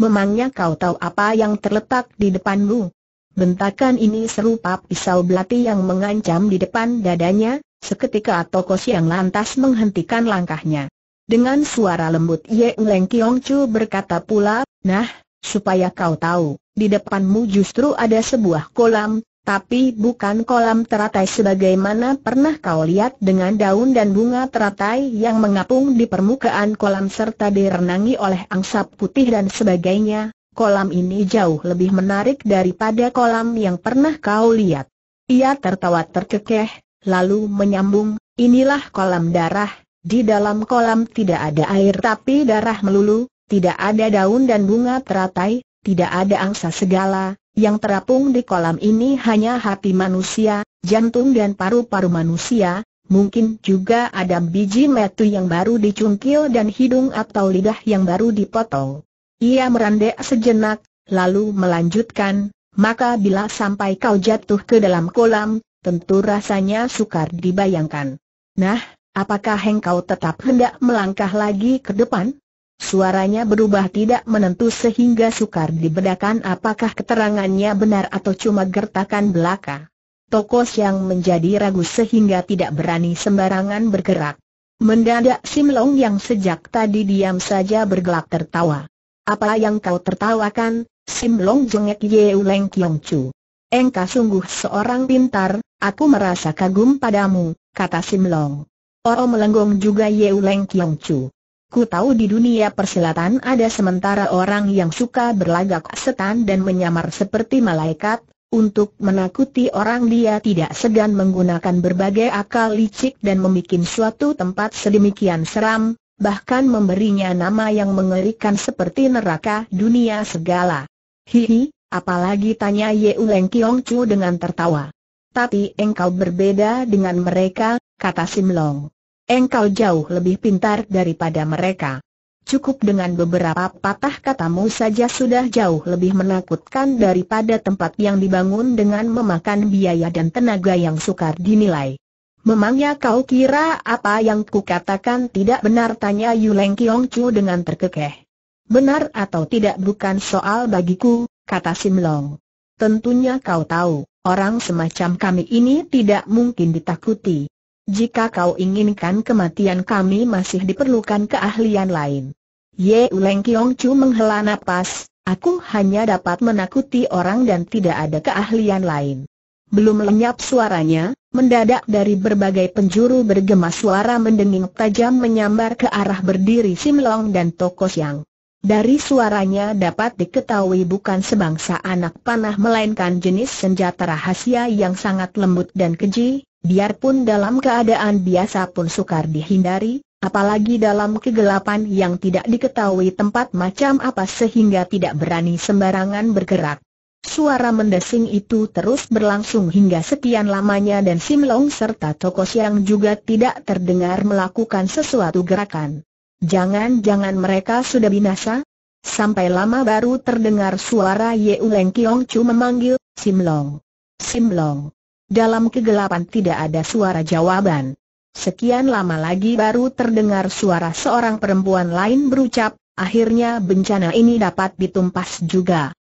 A: memangnya kau tahu apa yang terletak di depanmu? Bentakan ini serupa pisau belati yang mengancam di depan dadanya, seketika tokos yang lantas menghentikan langkahnya. Dengan suara lembut Ye Leng Kiong Chu berkata pula, Nah, supaya kau tahu, di depanmu justru ada sebuah kolam, tapi bukan kolam teratai sebagaimana pernah kau lihat dengan daun dan bunga teratai yang mengapung di permukaan kolam serta direnangi oleh angsa putih dan sebagainya. Kolam ini jauh lebih menarik daripada kolam yang pernah kau lihat. Ia tertawa terkekeh, lalu menyambung, inilah kolam darah, di dalam kolam tidak ada air tapi darah melulu, tidak ada daun dan bunga teratai, tidak ada angsa segala, yang terapung di kolam ini hanya hati manusia, jantung dan paru-paru manusia, mungkin juga ada biji metu yang baru dicungkil dan hidung atau lidah yang baru dipotong. Ia merandek sejenak, lalu melanjutkan, maka bila sampai kau jatuh ke dalam kolam, tentu rasanya sukar dibayangkan. Nah, apakah engkau tetap hendak melangkah lagi ke depan? Suaranya berubah tidak menentu sehingga sukar dibedakan apakah keterangannya benar atau cuma gertakan belaka. Tokos yang menjadi ragu sehingga tidak berani sembarangan bergerak. Mendadak Sim Long yang sejak tadi diam saja bergelak tertawa. Apa yang kau tertawakan, Simlong jengek Yeu Leng Kiong Chu. Engkau sungguh seorang pintar, aku merasa kagum padamu, kata Sim Long. Orang oh, oh, melenggong juga Yeu Leng Kiong Chu. Ku tahu di dunia persilatan ada sementara orang yang suka berlagak setan dan menyamar seperti malaikat, untuk menakuti orang dia tidak segan menggunakan berbagai akal licik dan membuat suatu tempat sedemikian seram, bahkan memberinya nama yang mengerikan seperti neraka dunia segala. Hihi, apalagi tanya Ye Uleng Kiong Chu dengan tertawa. Tapi engkau berbeda dengan mereka, kata Simlong engkau jauh lebih pintar daripada mereka. Cukup dengan beberapa patah katamu saja sudah jauh lebih menakutkan daripada tempat yang dibangun dengan memakan biaya dan tenaga yang sukar dinilai. Memangnya kau kira apa yang kukatakan tidak benar? Tanya Yuleng Kiong Chu dengan terkekeh. Benar atau tidak bukan soal bagiku, kata Sim Long. Tentunya kau tahu, orang semacam kami ini tidak mungkin ditakuti. Jika kau inginkan kematian kami masih diperlukan keahlian lain. Ye Uleng Kiong Chu menghela nafas. aku hanya dapat menakuti orang dan tidak ada keahlian lain. Belum lenyap suaranya, mendadak dari berbagai penjuru bergema suara mendenging tajam menyambar ke arah berdiri Simlong dan Toko Siang. Dari suaranya dapat diketahui bukan sebangsa anak panah melainkan jenis senjata rahasia yang sangat lembut dan keji, Biarpun dalam keadaan biasa pun sukar dihindari, apalagi dalam kegelapan yang tidak diketahui tempat macam apa sehingga tidak berani sembarangan bergerak. Suara mendesing itu terus berlangsung hingga sekian lamanya dan Sim Long serta Toko Siang juga tidak terdengar melakukan sesuatu gerakan. Jangan-jangan mereka sudah binasa? Sampai lama baru terdengar suara Ye Uleng Kiong Chu memanggil, Sim Long. Dalam kegelapan tidak ada suara jawaban. Sekian lama lagi baru terdengar suara seorang perempuan lain berucap, akhirnya bencana ini dapat ditumpas juga.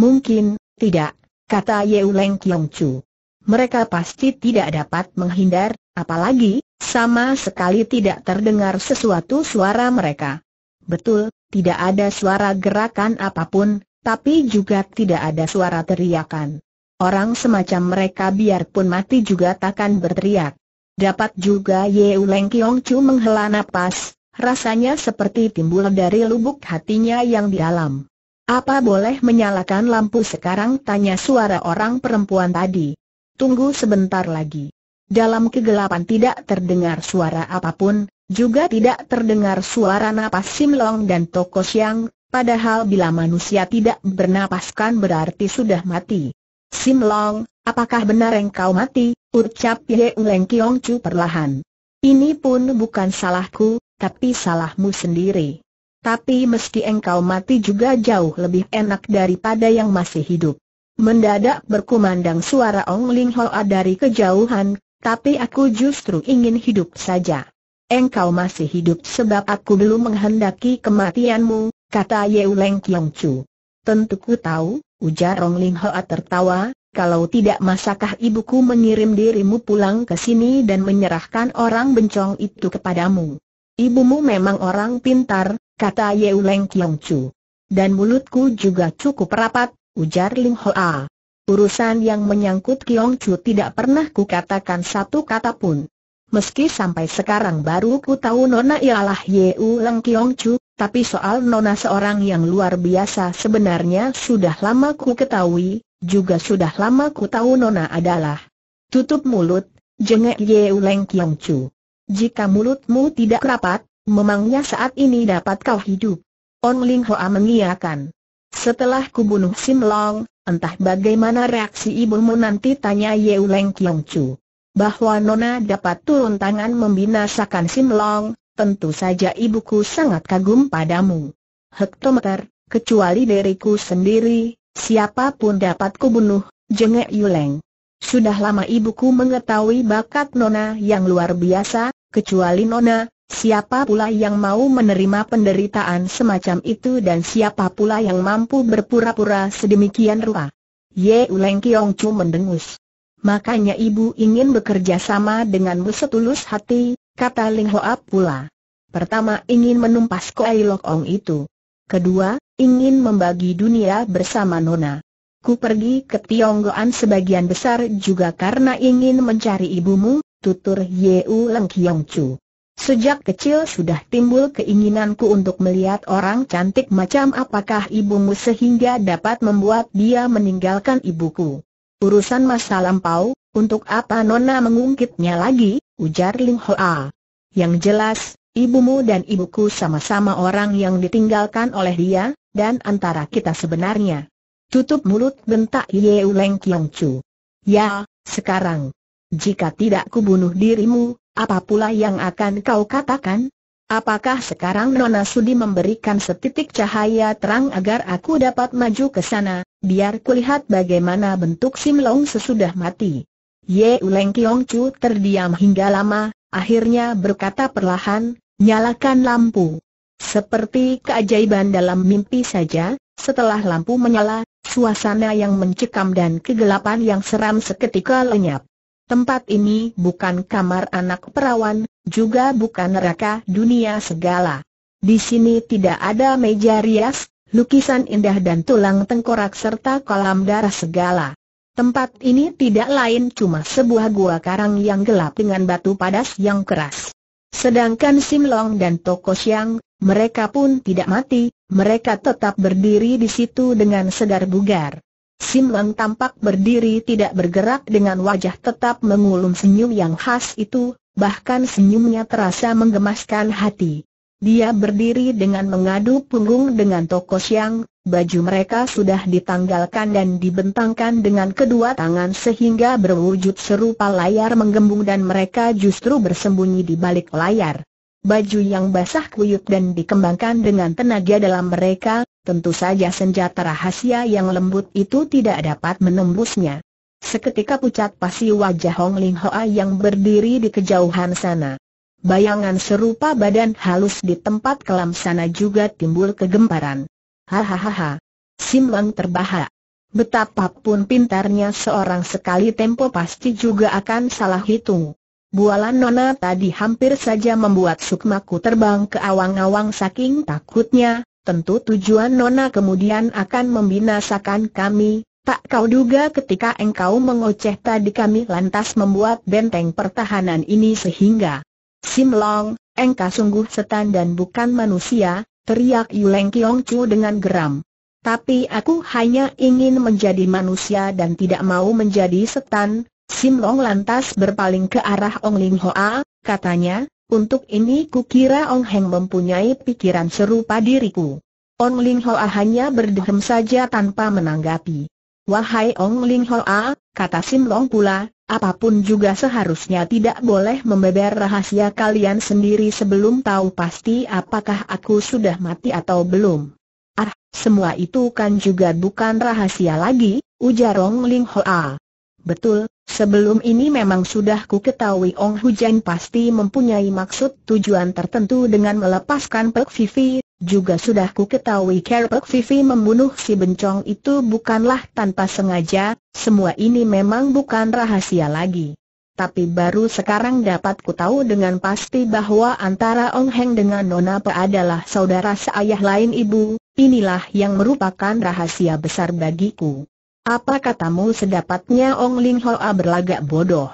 A: Mungkin, tidak, kata Yeuleng Leng Kiong Chu. Mereka pasti tidak dapat menghindar, apalagi, sama sekali tidak terdengar sesuatu suara mereka. Betul, tidak ada suara gerakan apapun, tapi juga tidak ada suara teriakan. Orang semacam mereka biarpun mati juga takkan berteriak. Dapat juga Ye Uleng Kiong Chu menghela nafas, rasanya seperti timbul dari lubuk hatinya yang di dalam. Apa boleh menyalakan lampu sekarang tanya suara orang perempuan tadi. Tunggu sebentar lagi. Dalam kegelapan tidak terdengar suara apapun, juga tidak terdengar suara napas Simlong dan Toko Siang, padahal bila manusia tidak bernapaskan berarti sudah mati. Sim Long, apakah benar engkau mati? Ucap Ye Uleng Kiong Chu perlahan. Ini pun bukan salahku, tapi salahmu sendiri. Tapi meski engkau mati juga jauh lebih enak daripada yang masih hidup. Mendadak berkumandang suara Ong Ling Hoa dari kejauhan, tapi aku justru ingin hidup saja. Engkau masih hidup sebab aku belum menghendaki kematianmu, kata Ye Uleng Kiong Chu. Tentu ku tahu, Ujar Rong Ling Hoa tertawa, kalau tidak masakah ibuku mengirim dirimu pulang ke sini dan menyerahkan orang bencong itu kepadamu. Ibumu memang orang pintar, kata Yeu Leng Kiong Chu. Dan mulutku juga cukup rapat, ujar Ling Hoa. Urusan yang menyangkut Kiong Chu tidak pernah kukatakan satu kata pun. Meski sampai sekarang baru ku tahu Nona ialah Yeu Leng Kiong Chu, tapi soal Nona seorang yang luar biasa sebenarnya sudah lama ku ketahui, juga sudah lama ku tahu Nona adalah. Tutup mulut, jengek Yeu Leng Kiong Chu. Jika mulutmu tidak rapat, memangnya saat ini dapat kau hidup. On Ling Hoa mengiakan. Setelah bunuh Sim Long, entah bagaimana reaksi ibumu nanti tanya Yeu Leng Kiong Chu. Bahwa Nona dapat turun tangan membinasakan Sim Long, Tentu saja ibuku sangat kagum padamu. Hektometer, kecuali diriku sendiri, siapapun dapat kubunuh, jengek Yuleng. Sudah lama ibuku mengetahui bakat Nona yang luar biasa, kecuali Nona, siapa pula yang mau menerima penderitaan semacam itu dan siapa pula yang mampu berpura-pura sedemikian rupa. Ye Uleng Kiong Chu mendengus. Makanya ibu ingin bekerja sama denganmu setulus hati, kata Ling Hoa pula. Pertama ingin menumpas Kuai Lok Ong itu. Kedua, ingin membagi dunia bersama Nona. Ku pergi ke Tionggoan sebagian besar juga karena ingin mencari ibumu, tutur Yeu Leng Kiong Chu. Sejak kecil sudah timbul keinginanku untuk melihat orang cantik macam apakah ibumu sehingga dapat membuat dia meninggalkan ibuku. Urusan masa lampau, untuk apa Nona mengungkitnya lagi, ujar Ling Hoa. Yang jelas, ibumu dan ibuku sama-sama orang yang ditinggalkan oleh dia, dan antara kita sebenarnya. Tutup mulut bentak Ye Uleng Kiong Chu. Ya, sekarang. Jika tidak kubunuh dirimu, apa pula yang akan kau katakan? Apakah sekarang Nona Sudi memberikan setitik cahaya terang agar aku dapat maju ke sana, biar kulihat bagaimana bentuk Sim Long sesudah mati? Ye Uleng Kiong Chu terdiam hingga lama, akhirnya berkata perlahan, nyalakan lampu. Seperti keajaiban dalam mimpi saja, setelah lampu menyala, suasana yang mencekam dan kegelapan yang seram seketika lenyap. Tempat ini bukan kamar anak perawan, juga bukan neraka dunia segala. Di sini tidak ada meja rias, lukisan indah dan tulang tengkorak serta kolam darah segala. Tempat ini tidak lain cuma sebuah gua karang yang gelap dengan batu padas yang keras. Sedangkan Sim Long dan Toko Siang, mereka pun tidak mati, mereka tetap berdiri di situ dengan segar bugar. Sim Long tampak berdiri tidak bergerak dengan wajah tetap mengulum senyum yang khas itu, bahkan senyumnya terasa menggemaskan hati. Dia berdiri dengan mengadu punggung dengan Toko Siang, Baju mereka sudah ditanggalkan dan dibentangkan dengan kedua tangan sehingga berwujud serupa layar menggembung dan mereka justru bersembunyi di balik layar. Baju yang basah kuyuk dan dikembangkan dengan tenaga dalam mereka, tentu saja senjata rahasia yang lembut itu tidak dapat menembusnya. Seketika pucat pasi wajah Hong Ling Hoa yang berdiri di kejauhan sana. Bayangan serupa badan halus di tempat kelam sana juga timbul kegemparan. Hahaha. Simleng terbahak. Betapapun pintarnya seorang sekali tempo pasti juga akan salah hitung. Bualan Nona tadi hampir saja membuat sukmaku terbang ke awang-awang saking takutnya, tentu tujuan Nona kemudian akan membinasakan kami, tak kau duga ketika engkau mengoceh tadi kami lantas membuat benteng pertahanan ini sehingga Simlong, engkau sungguh setan dan bukan manusia, Teriak Yuleng Kiong Chu dengan geram. Tapi aku hanya ingin menjadi manusia dan tidak mau menjadi setan. Sim Long lantas berpaling ke arah Ong Ling Hoa, katanya, untuk ini kukira Ong Heng mempunyai pikiran serupa diriku. Ong Ling Hoa hanya berdehem saja tanpa menanggapi. Wahai Ong Ling Hoa, kata Sim Long pula, apapun juga seharusnya tidak boleh membeber rahasia kalian sendiri sebelum tahu pasti apakah aku sudah mati atau belum. Ah, semua itu kan juga bukan rahasia lagi, ujar Ong Ling Hoa. Betul, sebelum ini memang sudah ku ketahui Ong Hujan pasti mempunyai maksud tujuan tertentu dengan melepaskan Pek Vivi, juga sudah ku ketahui Kerpek Vivi membunuh si bencong itu bukanlah tanpa sengaja, semua ini memang bukan rahasia lagi. Tapi baru sekarang dapat ku tahu dengan pasti bahwa antara Ong Heng dengan Nona Pe adalah saudara seayah lain ibu, inilah yang merupakan rahasia besar bagiku. Apa katamu sedapatnya Ong Ling Hoa berlagak bodoh?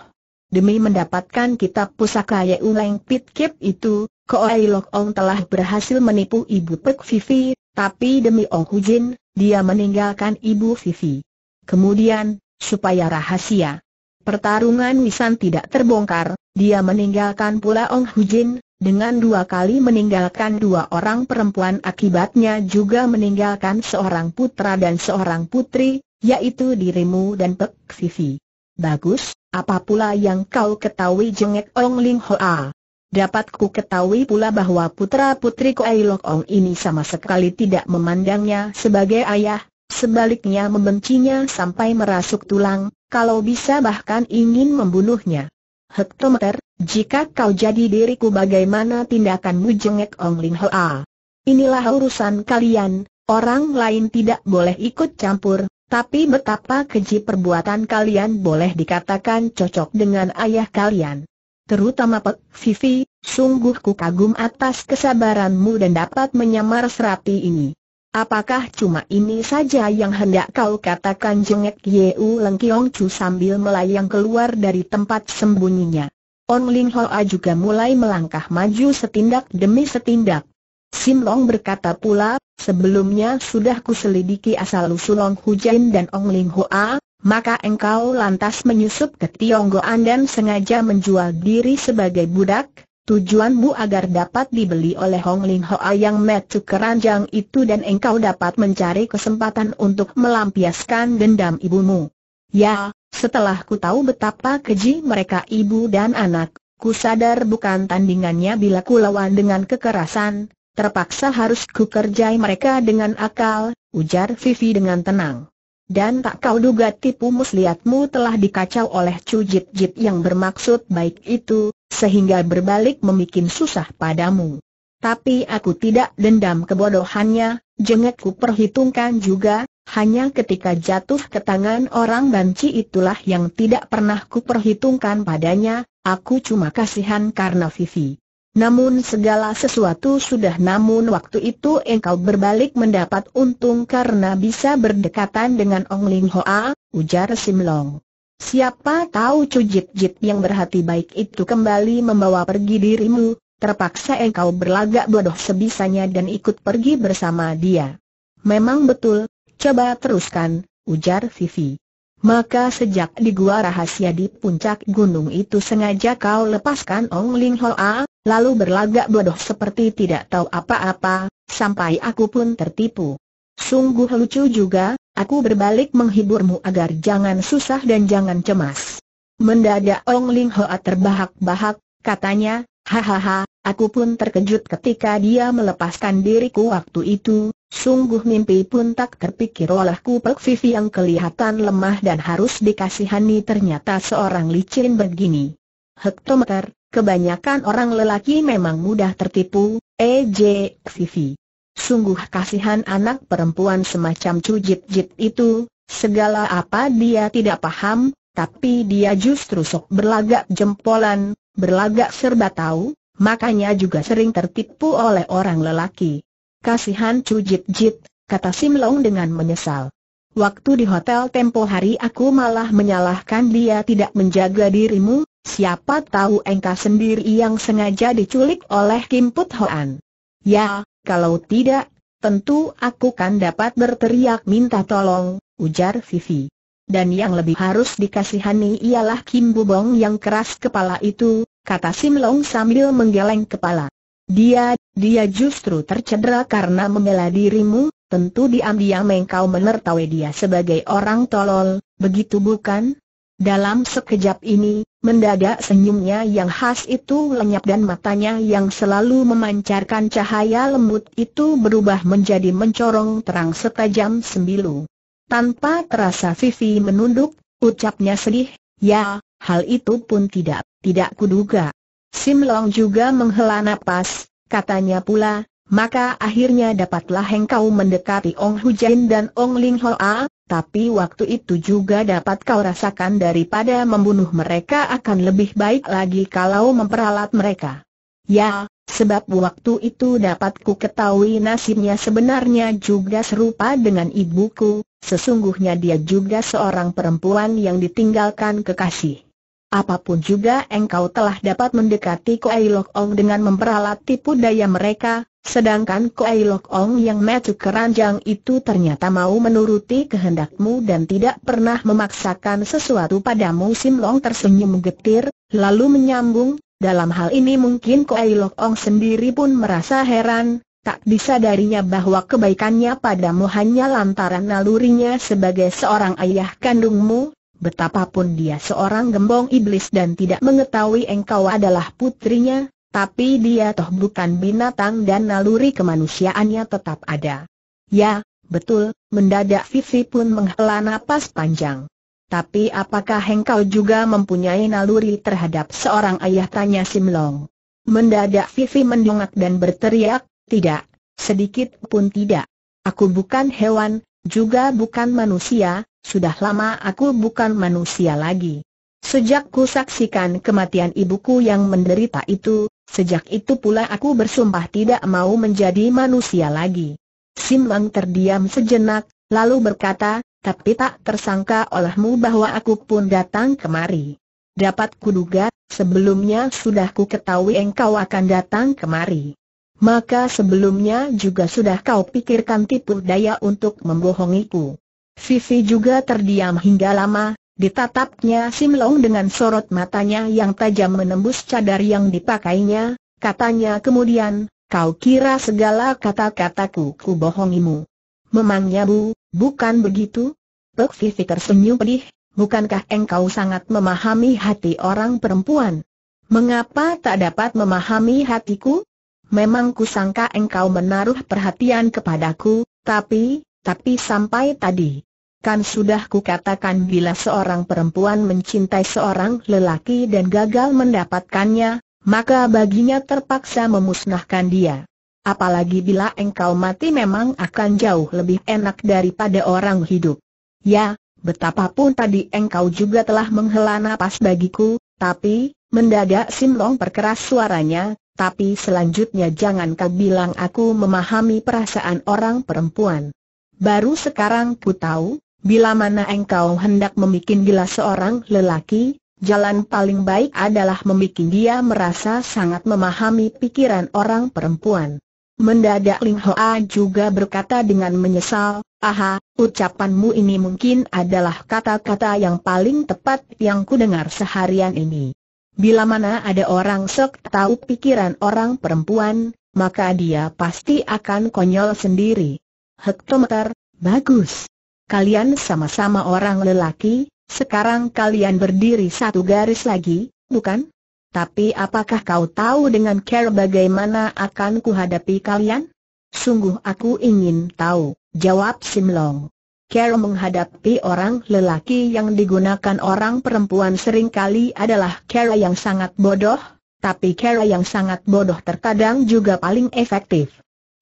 A: Demi mendapatkan kitab pusaka Yeuleng Pit Kip itu, Koai Lok Ong telah berhasil menipu Ibu Pek Vivi, tapi demi Ong Jin, dia meninggalkan Ibu Vivi. Kemudian, supaya rahasia pertarungan Wisan tidak terbongkar, dia meninggalkan pula Ong Hu Jin, dengan dua kali meninggalkan dua orang perempuan akibatnya juga meninggalkan seorang putra dan seorang putri, yaitu dirimu dan Pek Vivi. Bagus, apa pula yang kau ketahui jengek Ong Ling Hoa? Dapat ku ketahui pula bahwa putra-putri Koei Lok Ong ini sama sekali tidak memandangnya sebagai ayah, sebaliknya membencinya sampai merasuk tulang, kalau bisa bahkan ingin membunuhnya. Hektometer, jika kau jadi diriku bagaimana tindakanmu jengek Ong Ling Hoa? Inilah urusan kalian, orang lain tidak boleh ikut campur, tapi betapa keji perbuatan kalian boleh dikatakan cocok dengan ayah kalian terutama Pek Vivi, sungguh ku kagum atas kesabaranmu dan dapat menyamar serapi ini. Apakah cuma ini saja yang hendak kau katakan jengek Yeu Leng Kiong Chu sambil melayang keluar dari tempat sembunyinya. Ong Ling Hoa juga mulai melangkah maju setindak demi setindak. Sim Long berkata pula, sebelumnya sudah ku selidiki asal-usul Long Hu Jin dan Ong Ling Hoa, maka engkau lantas menyusup ke Tionggoan dan sengaja menjual diri sebagai budak, tujuanmu agar dapat dibeli oleh Hong Ling Hoa yang metu keranjang itu dan engkau dapat mencari kesempatan untuk melampiaskan dendam ibumu. Ya, setelah ku tahu betapa keji mereka ibu dan anak, ku sadar bukan tandingannya bila ku lawan dengan kekerasan, terpaksa harus ku kerjai mereka dengan akal, ujar Vivi dengan tenang. Dan tak kau duga tipu muslihatmu telah dikacau oleh cujit jit yang bermaksud baik itu, sehingga berbalik memikin susah padamu. Tapi aku tidak dendam kebodohannya, jengekku perhitungkan juga, hanya ketika jatuh ke tangan orang banci itulah yang tidak pernah ku perhitungkan padanya, aku cuma kasihan karena Vivi. Namun segala sesuatu sudah namun waktu itu engkau berbalik mendapat untung karena bisa berdekatan dengan Ong Ling Hoa, ujar Sim Long. Siapa tahu cujit jit yang berhati baik itu kembali membawa pergi dirimu, terpaksa engkau berlagak bodoh sebisanya dan ikut pergi bersama dia. Memang betul, coba teruskan, ujar Vivi. Maka sejak di gua rahasia di puncak gunung itu sengaja kau lepaskan Ong Ling Hoa, lalu berlagak bodoh seperti tidak tahu apa-apa, sampai aku pun tertipu. Sungguh lucu juga, aku berbalik menghiburmu agar jangan susah dan jangan cemas. Mendadak Ong Ling Hoa terbahak-bahak, katanya, hahaha, aku pun terkejut ketika dia melepaskan diriku waktu itu, sungguh mimpi pun tak terpikir olehku Pek Vivi yang kelihatan lemah dan harus dikasihani ternyata seorang licin begini. Hektometer, Kebanyakan orang lelaki memang mudah tertipu, E.J. Xivi. Sungguh kasihan anak perempuan semacam cujit-jit itu, segala apa dia tidak paham, tapi dia justru sok berlagak jempolan, berlagak serba tahu, makanya juga sering tertipu oleh orang lelaki. Kasihan cujit-jit, kata Simlong dengan menyesal. Waktu di hotel tempo hari aku malah menyalahkan dia tidak menjaga dirimu, Siapa tahu engkau sendiri yang sengaja diculik oleh Kim Put Hoan. Ya, kalau tidak, tentu aku kan dapat berteriak minta tolong, ujar Vivi. Dan yang lebih harus dikasihani ialah Kim Bong yang keras kepala itu, kata Sim Long sambil menggeleng kepala. Dia, dia justru tercedera karena membela dirimu, tentu diam-diam engkau menertawai dia sebagai orang tolol, begitu bukan? Dalam sekejap ini, mendadak senyumnya yang khas itu lenyap dan matanya yang selalu memancarkan cahaya lembut itu berubah menjadi mencorong terang setajam sembilu. Tanpa terasa Vivi menunduk, ucapnya sedih, ya, hal itu pun tidak, tidak kuduga. Sim Long juga menghela napas, katanya pula, maka akhirnya dapatlah engkau mendekati Ong Hujain dan Ong Ling Hoa, tapi waktu itu juga dapat kau rasakan daripada membunuh mereka akan lebih baik lagi kalau memperalat mereka. Ya, sebab waktu itu dapat ku ketahui nasibnya sebenarnya juga serupa dengan ibuku, sesungguhnya dia juga seorang perempuan yang ditinggalkan kekasih. Apapun juga engkau telah dapat mendekati Kuai Lokong dengan memperalat tipu daya mereka, Sedangkan Kuai Lok Ong yang metu keranjang itu ternyata mau menuruti kehendakmu dan tidak pernah memaksakan sesuatu padamu Sim Long tersenyum getir, lalu menyambung, dalam hal ini mungkin Kuai Lok Ong sendiri pun merasa heran, tak disadarinya bahwa kebaikannya padamu hanya lantaran nalurinya sebagai seorang ayah kandungmu, betapapun dia seorang gembong iblis dan tidak mengetahui engkau adalah putrinya, tapi dia toh bukan binatang dan naluri kemanusiaannya tetap ada. Ya, betul, mendadak Vivi pun menghela napas panjang. Tapi apakah engkau juga mempunyai naluri terhadap seorang ayah tanya Simlong? Mendadak Vivi mendongak dan berteriak, tidak, sedikit pun tidak. Aku bukan hewan, juga bukan manusia, sudah lama aku bukan manusia lagi. Sejak ku saksikan kematian ibuku yang menderita itu, Sejak itu pula aku bersumpah tidak mau menjadi manusia lagi. Sim Lang terdiam sejenak, lalu berkata, tapi tak tersangka olehmu bahwa aku pun datang kemari. Dapat kuduga, sebelumnya sudah ku ketahui engkau akan datang kemari. Maka sebelumnya juga sudah kau pikirkan tipu daya untuk membohongiku. Vivi juga terdiam hingga lama, Ditatapnya Sim Long dengan sorot matanya yang tajam menembus cadar yang dipakainya, katanya kemudian, kau kira segala kata-kataku ku bohongimu. Memangnya bu, bukan begitu? Pek Vivi tersenyum pedih, bukankah engkau sangat memahami hati orang perempuan? Mengapa tak dapat memahami hatiku? Memang sangka engkau menaruh perhatian kepadaku, tapi, tapi sampai tadi, Kan sudah kukatakan bila seorang perempuan mencintai seorang lelaki dan gagal mendapatkannya, maka baginya terpaksa memusnahkan dia. Apalagi bila engkau mati memang akan jauh lebih enak daripada orang hidup. Ya, betapapun tadi engkau juga telah menghela napas bagiku, tapi, mendadak Simlong perkeras suaranya, tapi selanjutnya jangan kau bilang aku memahami perasaan orang perempuan. Baru sekarang ku tahu, Bila mana engkau hendak membuat gila seorang lelaki, jalan paling baik adalah membuat dia merasa sangat memahami pikiran orang perempuan. Mendadak Ling Hoa juga berkata dengan menyesal, Aha, ucapanmu ini mungkin adalah kata-kata yang paling tepat yang ku dengar seharian ini. Bila mana ada orang sok tahu pikiran orang perempuan, maka dia pasti akan konyol sendiri. Hektometer, bagus kalian sama-sama orang lelaki, sekarang kalian berdiri satu garis lagi, bukan? Tapi apakah kau tahu dengan care bagaimana akan kuhadapi kalian? Sungguh aku ingin tahu, jawab Simlong. Care menghadapi orang lelaki yang digunakan orang perempuan seringkali adalah Care yang sangat bodoh, tapi Care yang sangat bodoh terkadang juga paling efektif.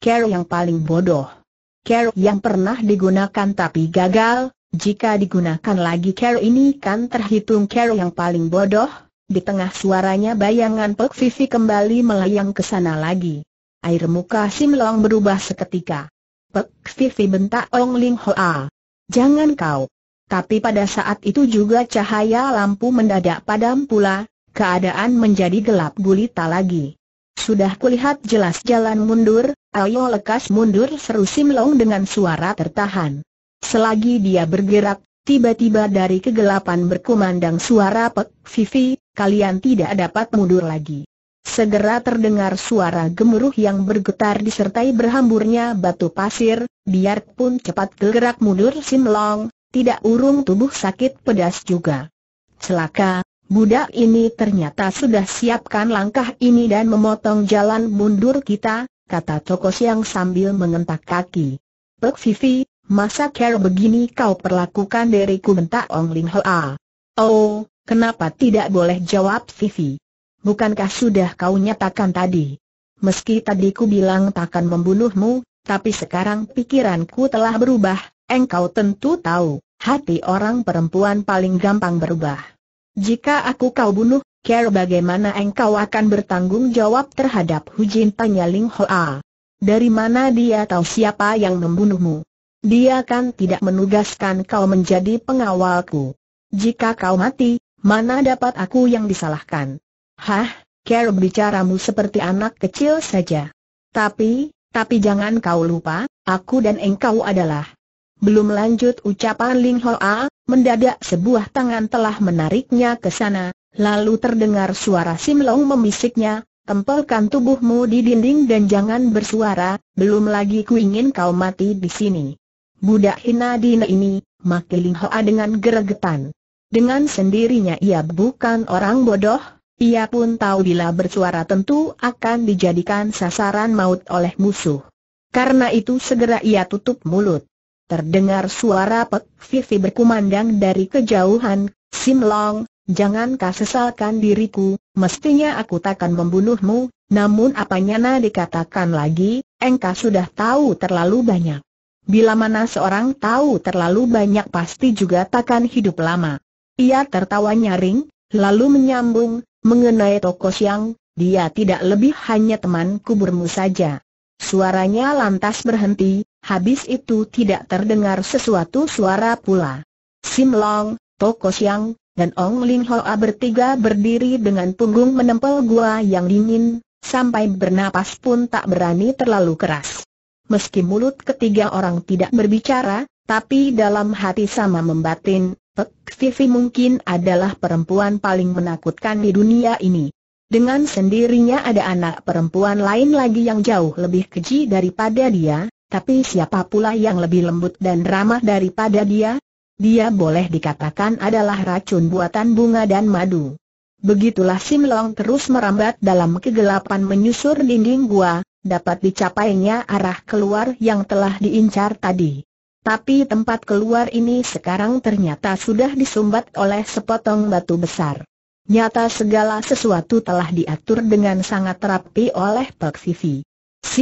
A: Care yang paling bodoh care yang pernah digunakan tapi gagal, jika digunakan lagi care ini kan terhitung care yang paling bodoh, di tengah suaranya bayangan Pek Vivi kembali melayang ke sana lagi. Air muka Sim Long berubah seketika. Pek Vivi bentak Ong Ling Hoa. Jangan kau. Tapi pada saat itu juga cahaya lampu mendadak padam pula, keadaan menjadi gelap gulita lagi. Sudah kulihat jelas jalan mundur, Ayo lekas mundur seru Simlong dengan suara tertahan. Selagi dia bergerak, tiba-tiba dari kegelapan berkumandang suara Pek Vivi, kalian tidak dapat mundur lagi. Segera terdengar suara gemuruh yang bergetar disertai berhamburnya batu pasir, biarpun cepat kegerak mundur Simlong, tidak urung tubuh sakit pedas juga. Celaka, budak ini ternyata sudah siapkan langkah ini dan memotong jalan mundur kita, kata Toko Siang sambil mengentak kaki. Pek Vivi, masa care begini kau perlakukan diriku bentak Ong Lim Hoa. Oh, kenapa tidak boleh jawab Vivi? Bukankah sudah kau nyatakan tadi? Meski tadi ku bilang takkan membunuhmu, tapi sekarang pikiranku telah berubah, engkau tentu tahu, hati orang perempuan paling gampang berubah. Jika aku kau bunuh, care bagaimana engkau akan bertanggung jawab terhadap Hujin tanya Ling Hoa. Dari mana dia tahu siapa yang membunuhmu? Dia kan tidak menugaskan kau menjadi pengawalku. Jika kau mati, mana dapat aku yang disalahkan? Hah, care bicaramu seperti anak kecil saja. Tapi, tapi jangan kau lupa, aku dan engkau adalah. Belum lanjut ucapan Ling Hoa, mendadak sebuah tangan telah menariknya ke sana, Lalu terdengar suara Simlong memisiknya. tempelkan tubuhmu di dinding dan jangan bersuara, belum lagi ku ingin kau mati di sini. Budak hina dina ini, maki Ling Hoa dengan geregetan. Dengan sendirinya ia bukan orang bodoh, ia pun tahu bila bersuara tentu akan dijadikan sasaran maut oleh musuh. Karena itu segera ia tutup mulut. Terdengar suara Pek Vivi berkumandang dari kejauhan, Simlong, Jangan kau sesalkan diriku, mestinya aku takkan membunuhmu, namun apanya nyana dikatakan lagi, engkau sudah tahu terlalu banyak. Bila mana seorang tahu terlalu banyak pasti juga takkan hidup lama. Ia tertawa nyaring, lalu menyambung, mengenai Toko Siang, dia tidak lebih hanya teman kuburmu saja. Suaranya lantas berhenti, habis itu tidak terdengar sesuatu suara pula. Simlong, Toko Siang, dan Ong Ling Hoa bertiga berdiri dengan punggung menempel gua yang dingin, sampai bernapas pun tak berani terlalu keras. Meski mulut ketiga orang tidak berbicara, tapi dalam hati sama membatin, Pek Vivi mungkin adalah perempuan paling menakutkan di dunia ini. Dengan sendirinya ada anak perempuan lain lagi yang jauh lebih keji daripada dia, tapi siapa pula yang lebih lembut dan ramah daripada dia? Dia boleh dikatakan adalah racun buatan bunga dan madu. Begitulah Sim Long terus merambat dalam kegelapan menyusur dinding gua, dapat dicapainya arah keluar yang telah diincar tadi. Tapi tempat keluar ini sekarang ternyata sudah disumbat oleh sepotong batu besar. Nyata segala sesuatu telah diatur dengan sangat rapi oleh Pek Vivi.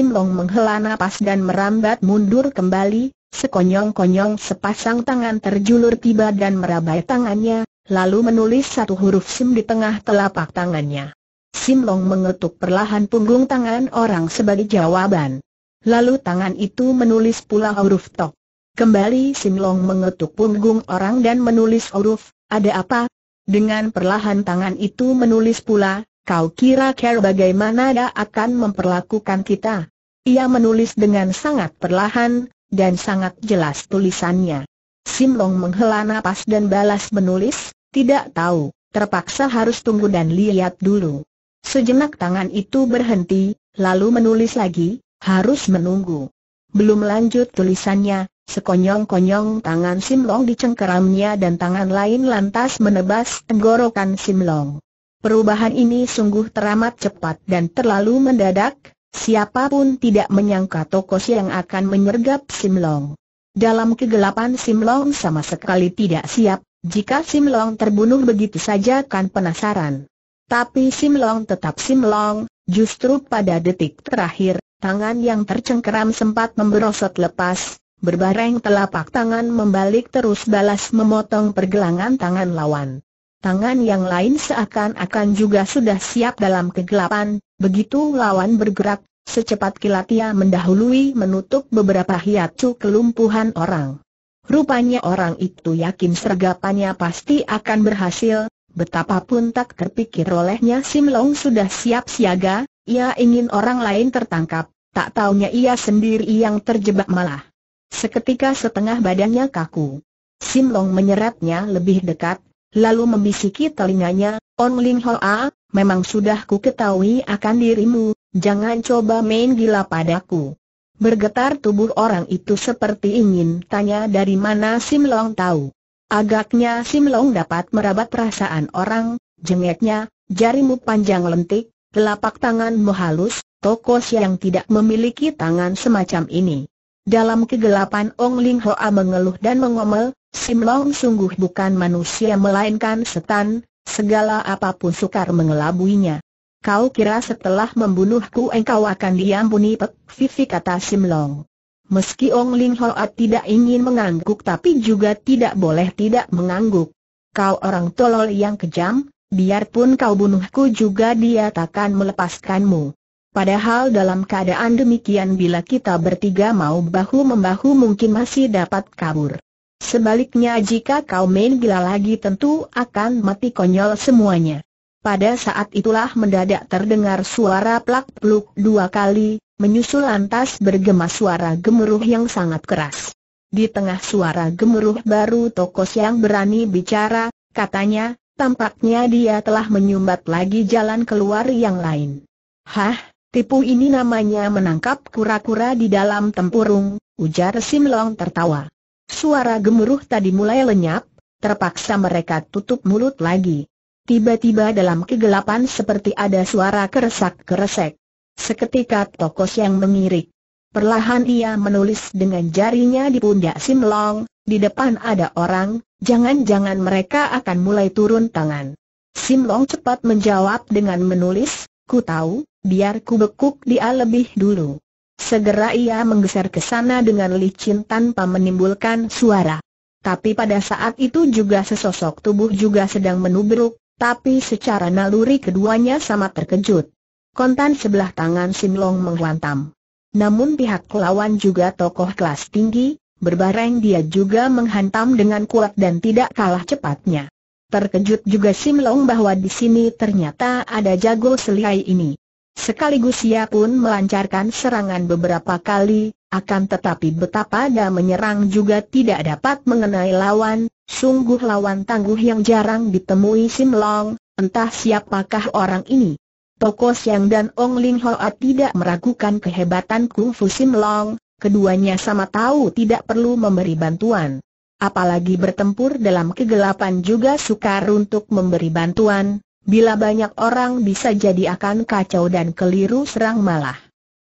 A: Long menghela napas dan merambat mundur kembali, Sekonyong-konyong sepasang tangan terjulur tiba dan merabai tangannya, lalu menulis satu huruf SIM di tengah telapak tangannya. Sim Long mengetuk perlahan punggung tangan orang sebagai jawaban. Lalu tangan itu menulis pula huruf Tok. Kembali Sim Long mengetuk punggung orang dan menulis huruf, ada apa? Dengan perlahan tangan itu menulis pula, kau kira-kira bagaimana dia akan memperlakukan kita? Ia menulis dengan sangat perlahan, dan sangat jelas tulisannya. Simlong menghela nafas dan balas menulis, tidak tahu, terpaksa harus tunggu dan lihat dulu. Sejenak tangan itu berhenti, lalu menulis lagi, harus menunggu. Belum lanjut tulisannya, sekonyong-konyong tangan Simlong dicengkeramnya dan tangan lain lantas menebas tenggorokan Simlong. Perubahan ini sungguh teramat cepat dan terlalu mendadak, Siapapun tidak menyangka Toko Siang akan menyergap Simlong. Dalam kegelapan Simlong sama sekali tidak siap, jika Simlong terbunuh begitu saja kan penasaran. Tapi Simlong tetap Simlong, justru pada detik terakhir, tangan yang tercengkeram sempat memberosot lepas, berbareng telapak tangan membalik terus balas memotong pergelangan tangan lawan. Tangan yang lain seakan-akan juga sudah siap dalam kegelapan, Begitu lawan bergerak, secepat kilat ia mendahului menutup beberapa hiat-cu kelumpuhan orang. Rupanya orang itu yakin sergapannya pasti akan berhasil, betapapun tak terpikir olehnya Sim Long sudah siap siaga, ia ingin orang lain tertangkap, tak taunya ia sendiri yang terjebak malah. Seketika setengah badannya kaku. Sim Long menyeretnya lebih dekat, lalu membisiki telinganya, On Ling Hoa, memang sudah ku ketahui akan dirimu, jangan coba main gila padaku. Bergetar tubuh orang itu seperti ingin tanya dari mana Sim Long tahu. Agaknya Sim Long dapat merabat perasaan orang, jengeknya, jarimu panjang lentik, telapak tanganmu halus, tokos yang tidak memiliki tangan semacam ini. Dalam kegelapan Ong Ling Hoa mengeluh dan mengomel, Sim Long sungguh bukan manusia melainkan setan, Segala apapun sukar mengelabuinya. Kau kira setelah membunuhku engkau akan diampuni Pek Vivi kata Simlong. Meski Ong Ling Hoat tidak ingin mengangguk tapi juga tidak boleh tidak mengangguk. Kau orang tolol yang kejam, biarpun kau bunuhku juga dia takkan melepaskanmu. Padahal dalam keadaan demikian bila kita bertiga mau bahu-membahu mungkin masih dapat kabur. Sebaliknya jika kau main gila lagi tentu akan mati konyol semuanya. Pada saat itulah mendadak terdengar suara plak-pluk dua kali, menyusul lantas bergema suara gemuruh yang sangat keras. Di tengah suara gemuruh baru Tokos yang berani bicara, katanya, tampaknya dia telah menyumbat lagi jalan keluar yang lain. Hah, tipu ini namanya menangkap kura-kura di dalam tempurung, ujar Simlong tertawa. Suara gemuruh tadi mulai lenyap, terpaksa mereka tutup mulut lagi. Tiba-tiba dalam kegelapan seperti ada suara keresak-keresek. Seketika Tokos yang mengirik. Perlahan ia menulis dengan jarinya di pundak Long. di depan ada orang, jangan-jangan mereka akan mulai turun tangan. Sim Long cepat menjawab dengan menulis, ku tahu, biar ku bekuk dia lebih dulu. Segera ia menggeser ke sana dengan licin tanpa menimbulkan suara. Tapi pada saat itu juga sesosok tubuh juga sedang menubruk, tapi secara naluri keduanya sama terkejut. Kontan sebelah tangan Sim Long menghantam. Namun pihak lawan juga tokoh kelas tinggi, berbareng dia juga menghantam dengan kuat dan tidak kalah cepatnya. Terkejut juga Sim Long bahwa di sini ternyata ada jago selihai ini. Sekaligus ia pun melancarkan serangan beberapa kali, akan tetapi betapa dia menyerang juga tidak dapat mengenai lawan, sungguh lawan tangguh yang jarang ditemui Sim Long, entah siapakah orang ini. Toko Siang dan Ong Ling Hoa tidak meragukan kehebatan Kung Fu Sim Long, keduanya sama tahu tidak perlu memberi bantuan. Apalagi bertempur dalam kegelapan juga sukar untuk memberi bantuan, Bila banyak orang bisa jadi akan kacau dan keliru serang malah.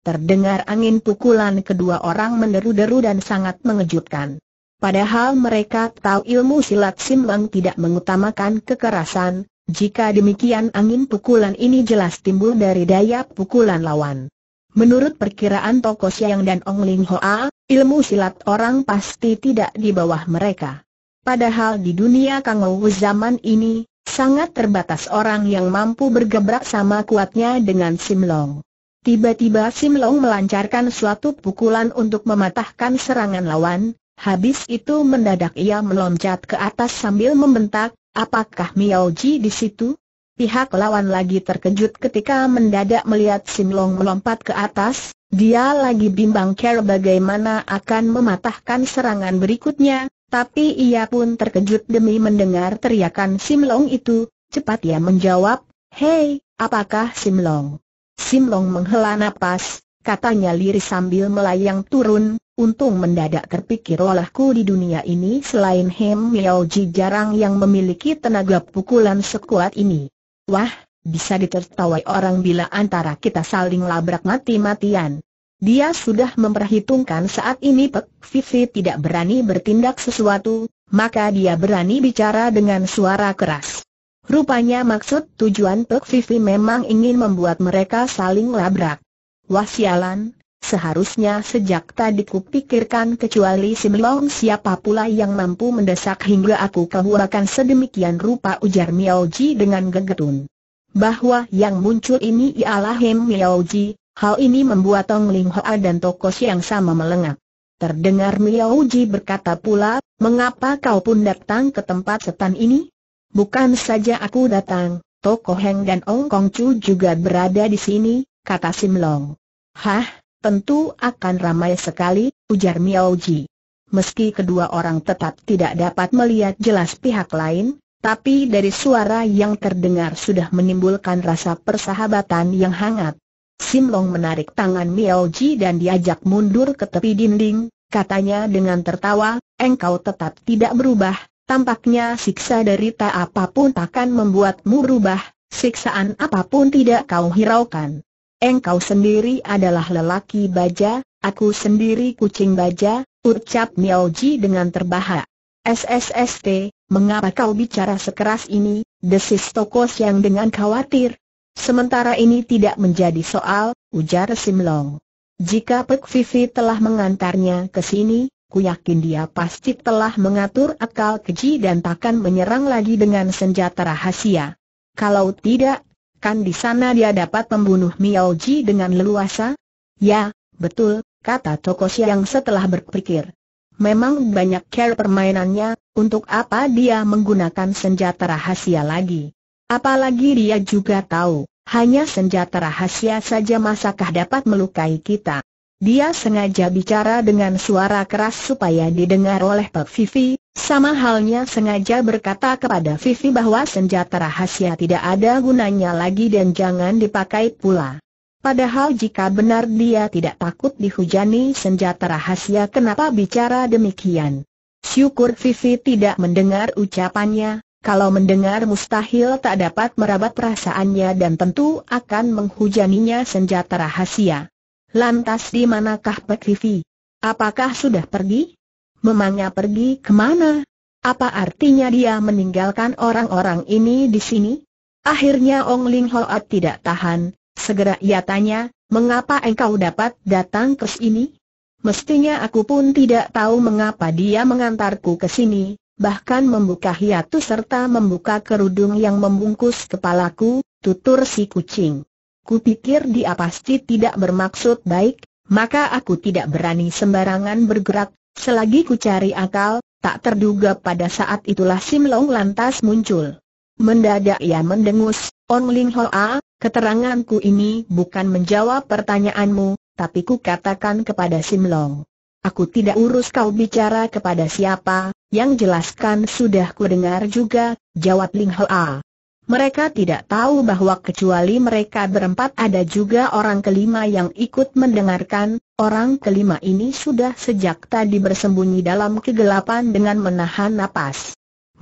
A: Terdengar angin pukulan kedua orang meneru deru dan sangat mengejutkan. Padahal mereka tahu ilmu silat simbang tidak mengutamakan kekerasan, jika demikian angin pukulan ini jelas timbul dari daya pukulan lawan. Menurut perkiraan Toko Siang dan Ong Ling Hoa, ilmu silat orang pasti tidak di bawah mereka. Padahal di dunia Kang zaman ini, Sangat terbatas orang yang mampu bergebrak sama kuatnya dengan Simlong. Tiba-tiba Simlong melancarkan suatu pukulan untuk mematahkan serangan lawan, habis itu mendadak ia meloncat ke atas sambil membentak, apakah Miao Ji di situ? Pihak lawan lagi terkejut ketika mendadak melihat Simlong melompat ke atas, dia lagi bimbang care bagaimana akan mematahkan serangan berikutnya, tapi ia pun terkejut demi mendengar teriakan Simlong itu, cepat ia menjawab, Hei, apakah Simlong? Simlong menghela nafas, katanya lirih sambil melayang turun, untung mendadak terpikir olehku di dunia ini selain Hem Miaoji jarang yang memiliki tenaga pukulan sekuat ini. Wah, bisa ditertawai orang bila antara kita saling labrak mati-matian. Dia sudah memperhitungkan saat ini Pek Vivi tidak berani bertindak sesuatu, maka dia berani bicara dengan suara keras. Rupanya maksud tujuan Pek Vivi memang ingin membuat mereka saling labrak. Wah sialan, Seharusnya sejak tadi kupikirkan kecuali si Melong siapa pula yang mampu mendesak hingga aku kehuakan sedemikian rupa ujar Miao Ji dengan gegetun. Bahwa yang muncul ini ialah Hem Miao Ji, Hal ini membuat Tong Ling Hoa dan Toko Siang sama melengak. Terdengar Miao Uji berkata pula, mengapa kau pun datang ke tempat setan ini? Bukan saja aku datang, Toko Heng dan Ong Kong Chu juga berada di sini, kata Sim Long. Hah, tentu akan ramai sekali, ujar Miao Uji. Meski kedua orang tetap tidak dapat melihat jelas pihak lain, tapi dari suara yang terdengar sudah menimbulkan rasa persahabatan yang hangat. Simlong menarik tangan Miao Ji dan diajak mundur ke tepi dinding, katanya dengan tertawa, engkau tetap tidak berubah, tampaknya siksa derita apapun takkan membuatmu berubah, siksaan apapun tidak kau hiraukan. Engkau sendiri adalah lelaki baja, aku sendiri kucing baja, ucap Miao Ji dengan terbahak. SSST, mengapa kau bicara sekeras ini, desis Tokos yang dengan khawatir, Sementara ini tidak menjadi soal, ujar Simlong. Jika Pek Vivi telah mengantarnya ke sini, ku yakin dia pasti telah mengatur akal keji dan takkan menyerang lagi dengan senjata rahasia. Kalau tidak, kan di sana dia dapat membunuh Miao Ji dengan leluasa? Ya, betul, kata Toko Siang setelah berpikir. Memang banyak care permainannya, untuk apa dia menggunakan senjata rahasia lagi? Apalagi dia juga tahu, hanya senjata rahasia saja masakah dapat melukai kita. Dia sengaja bicara dengan suara keras supaya didengar oleh Pak Vivi, sama halnya sengaja berkata kepada Vivi bahwa senjata rahasia tidak ada gunanya lagi dan jangan dipakai pula. Padahal jika benar dia tidak takut dihujani senjata rahasia kenapa bicara demikian? Syukur Vivi tidak mendengar ucapannya, kalau mendengar mustahil tak dapat merabat perasaannya dan tentu akan menghujaninya senjata rahasia. Lantas di manakah Pek Vivi? Apakah sudah pergi? Memangnya pergi kemana? Apa artinya dia meninggalkan orang-orang ini di sini? Akhirnya Ong Ling Hoat tidak tahan, segera ia tanya, mengapa engkau dapat datang ke sini? Mestinya aku pun tidak tahu mengapa dia mengantarku ke sini, bahkan membuka hiatus serta membuka kerudung yang membungkus kepalaku, tutur si kucing. Kupikir dia pasti tidak bermaksud baik, maka aku tidak berani sembarangan bergerak, selagi ku cari akal, tak terduga pada saat itulah Sim Long lantas muncul. Mendadak ia mendengus, On Ling Hoa, keteranganku ini bukan menjawab pertanyaanmu, tapi ku katakan kepada Sim Long. Aku tidak urus kau bicara kepada siapa, yang jelaskan sudah ku dengar juga, jawab Ling Hoa. Mereka tidak tahu bahwa kecuali mereka berempat ada juga orang kelima yang ikut mendengarkan, orang kelima ini sudah sejak tadi bersembunyi dalam kegelapan dengan menahan napas.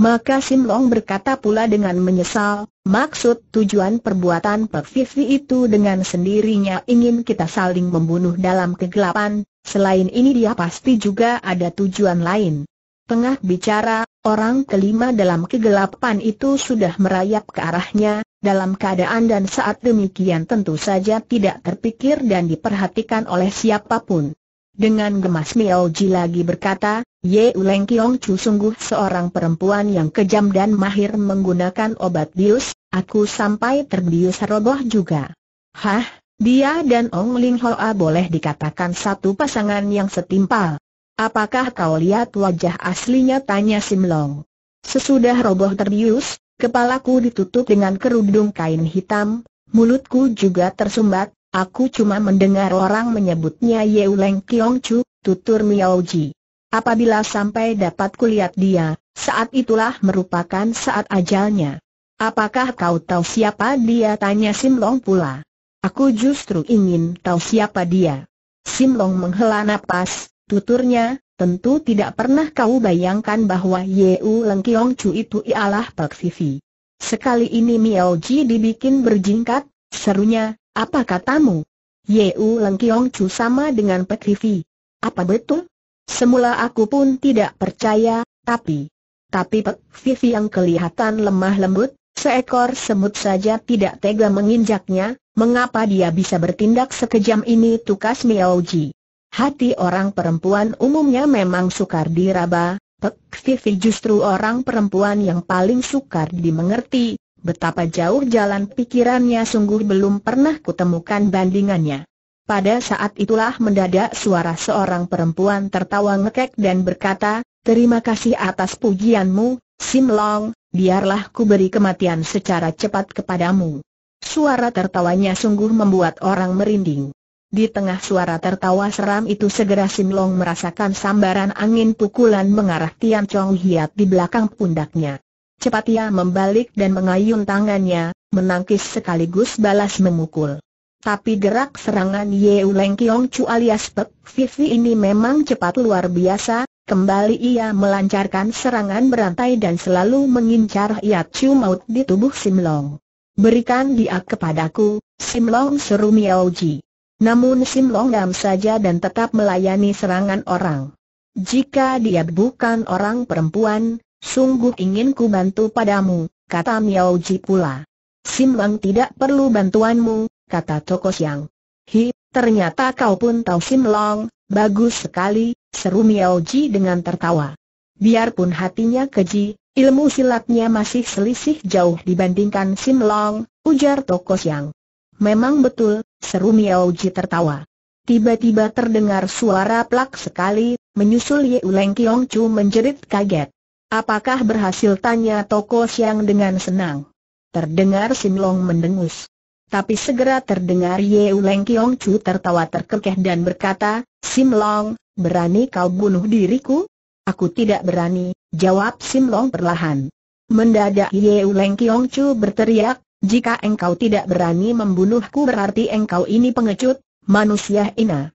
A: Maka Sim Long berkata pula dengan menyesal, maksud tujuan perbuatan Pek Vivi itu dengan sendirinya ingin kita saling membunuh dalam kegelapan, selain ini dia pasti juga ada tujuan lain. Tengah bicara, orang kelima dalam kegelapan itu sudah merayap ke arahnya, dalam keadaan dan saat demikian tentu saja tidak terpikir dan diperhatikan oleh siapapun. Dengan gemas Miao Ji lagi berkata, Ye Uleng Kiong Chu sungguh seorang perempuan yang kejam dan mahir menggunakan obat bius, aku sampai terbius roboh juga. Hah, dia dan Ong Ling Hoa boleh dikatakan satu pasangan yang setimpal. Apakah kau lihat wajah aslinya tanya Sim Long. Sesudah roboh terbius, kepalaku ditutup dengan kerudung kain hitam, mulutku juga tersumbat, Aku cuma mendengar orang menyebutnya Yeuleng Kiong Chu, tutur Miao Ji. Apabila sampai dapat kulihat dia, saat itulah merupakan saat ajalnya. Apakah kau tahu siapa dia? Tanya Sim Long pula. Aku justru ingin tahu siapa dia. Sim Long menghela nafas, tuturnya, tentu tidak pernah kau bayangkan bahwa Yeu Leng Kiong Chu itu ialah Pak Vivi. Sekali ini Miao Ji dibikin berjingkat, serunya, apa katamu? Yeu Kiong Chu sama dengan Pek Hivi. Apa betul? Semula aku pun tidak percaya, tapi... Tapi Pek Hivi yang kelihatan lemah lembut, seekor semut saja tidak tega menginjaknya, mengapa dia bisa bertindak sekejam ini tukas Ji. Hati orang perempuan umumnya memang sukar diraba, Pek Vivi justru orang perempuan yang paling sukar dimengerti, Betapa jauh jalan pikirannya sungguh belum pernah kutemukan bandingannya. Pada saat itulah mendadak suara seorang perempuan tertawa ngekek dan berkata, Terima kasih atas pujianmu, Sim Long, biarlah ku beri kematian secara cepat kepadamu. Suara tertawanya sungguh membuat orang merinding. Di tengah suara tertawa seram itu segera Sim Long merasakan sambaran angin pukulan mengarah Tian Chong Hiat di belakang pundaknya. Cepat ia membalik dan mengayun tangannya, menangkis sekaligus balas memukul. Tapi gerak serangan Yeu Leng Kiong Chu alias Pek Vivi ini memang cepat luar biasa, kembali ia melancarkan serangan berantai dan selalu mengincar Yat Chu Maut di tubuh Sim Long. Berikan dia kepadaku, Sim Long seru Miao Ji. Namun Sim Long diam saja dan tetap melayani serangan orang. Jika dia bukan orang perempuan, Sungguh ingin ku bantu padamu, kata Miao Ji pula. Sim Lang tidak perlu bantuanmu, kata Toko Siang. Hi, ternyata kau pun tahu Sim Long, bagus sekali, seru Miao Ji dengan tertawa. Biarpun hatinya keji, ilmu silatnya masih selisih jauh dibandingkan Sim Long, ujar Toko Siang. Memang betul, seru Miao Ji tertawa. Tiba-tiba terdengar suara plak sekali, menyusul Ye Uleng Kiong Chu menjerit kaget. Apakah berhasil tanya Toko Siang dengan senang? Terdengar Long mendengus. Tapi segera terdengar Ye Uleng Kiong Chu tertawa terkekeh dan berkata, Long, berani kau bunuh diriku? Aku tidak berani, jawab Long perlahan. Mendadak Ye Uleng Kiong Chu berteriak, jika engkau tidak berani membunuhku berarti engkau ini pengecut, manusia ina.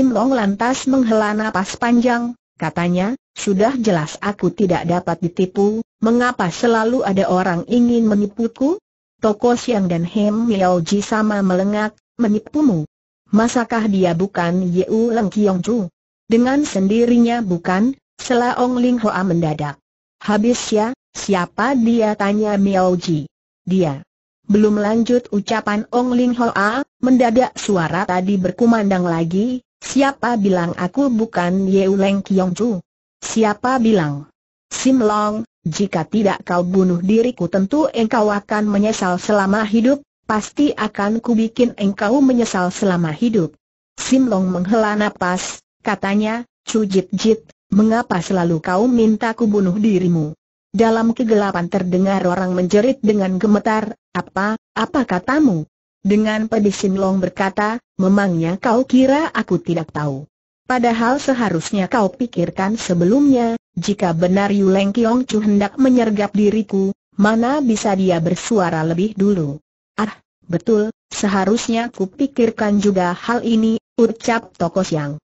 A: Long lantas menghela napas panjang, Katanya, sudah jelas aku tidak dapat ditipu, mengapa selalu ada orang ingin menipuku? Toko Siang dan Hem Miao Ji sama melengak, menipumu. Masakah dia bukan Yeu Leng Kiong Chu? Dengan sendirinya bukan, selaong Ling Hoa mendadak. Habis ya, siapa dia tanya Miao Ji? Dia. Belum lanjut ucapan Ong Ling Hoa, mendadak suara tadi berkumandang lagi, Siapa bilang aku bukan Yeuleng Kiong Chu? Siapa bilang? Sim Long, jika tidak kau bunuh diriku tentu engkau akan menyesal selama hidup, pasti akan kubikin engkau menyesal selama hidup. Sim Long menghela napas, katanya, Chu Jit Jit, mengapa selalu kau minta ku bunuh dirimu? Dalam kegelapan terdengar orang menjerit dengan gemetar, apa, apa katamu? Dengan pedih long berkata, memangnya kau kira aku tidak tahu. Padahal seharusnya kau pikirkan sebelumnya, jika benar Yu Leng Kiong Chu hendak menyergap diriku, mana bisa dia bersuara lebih dulu. Ah, betul, seharusnya ku pikirkan juga hal ini, ucap Toko Siang.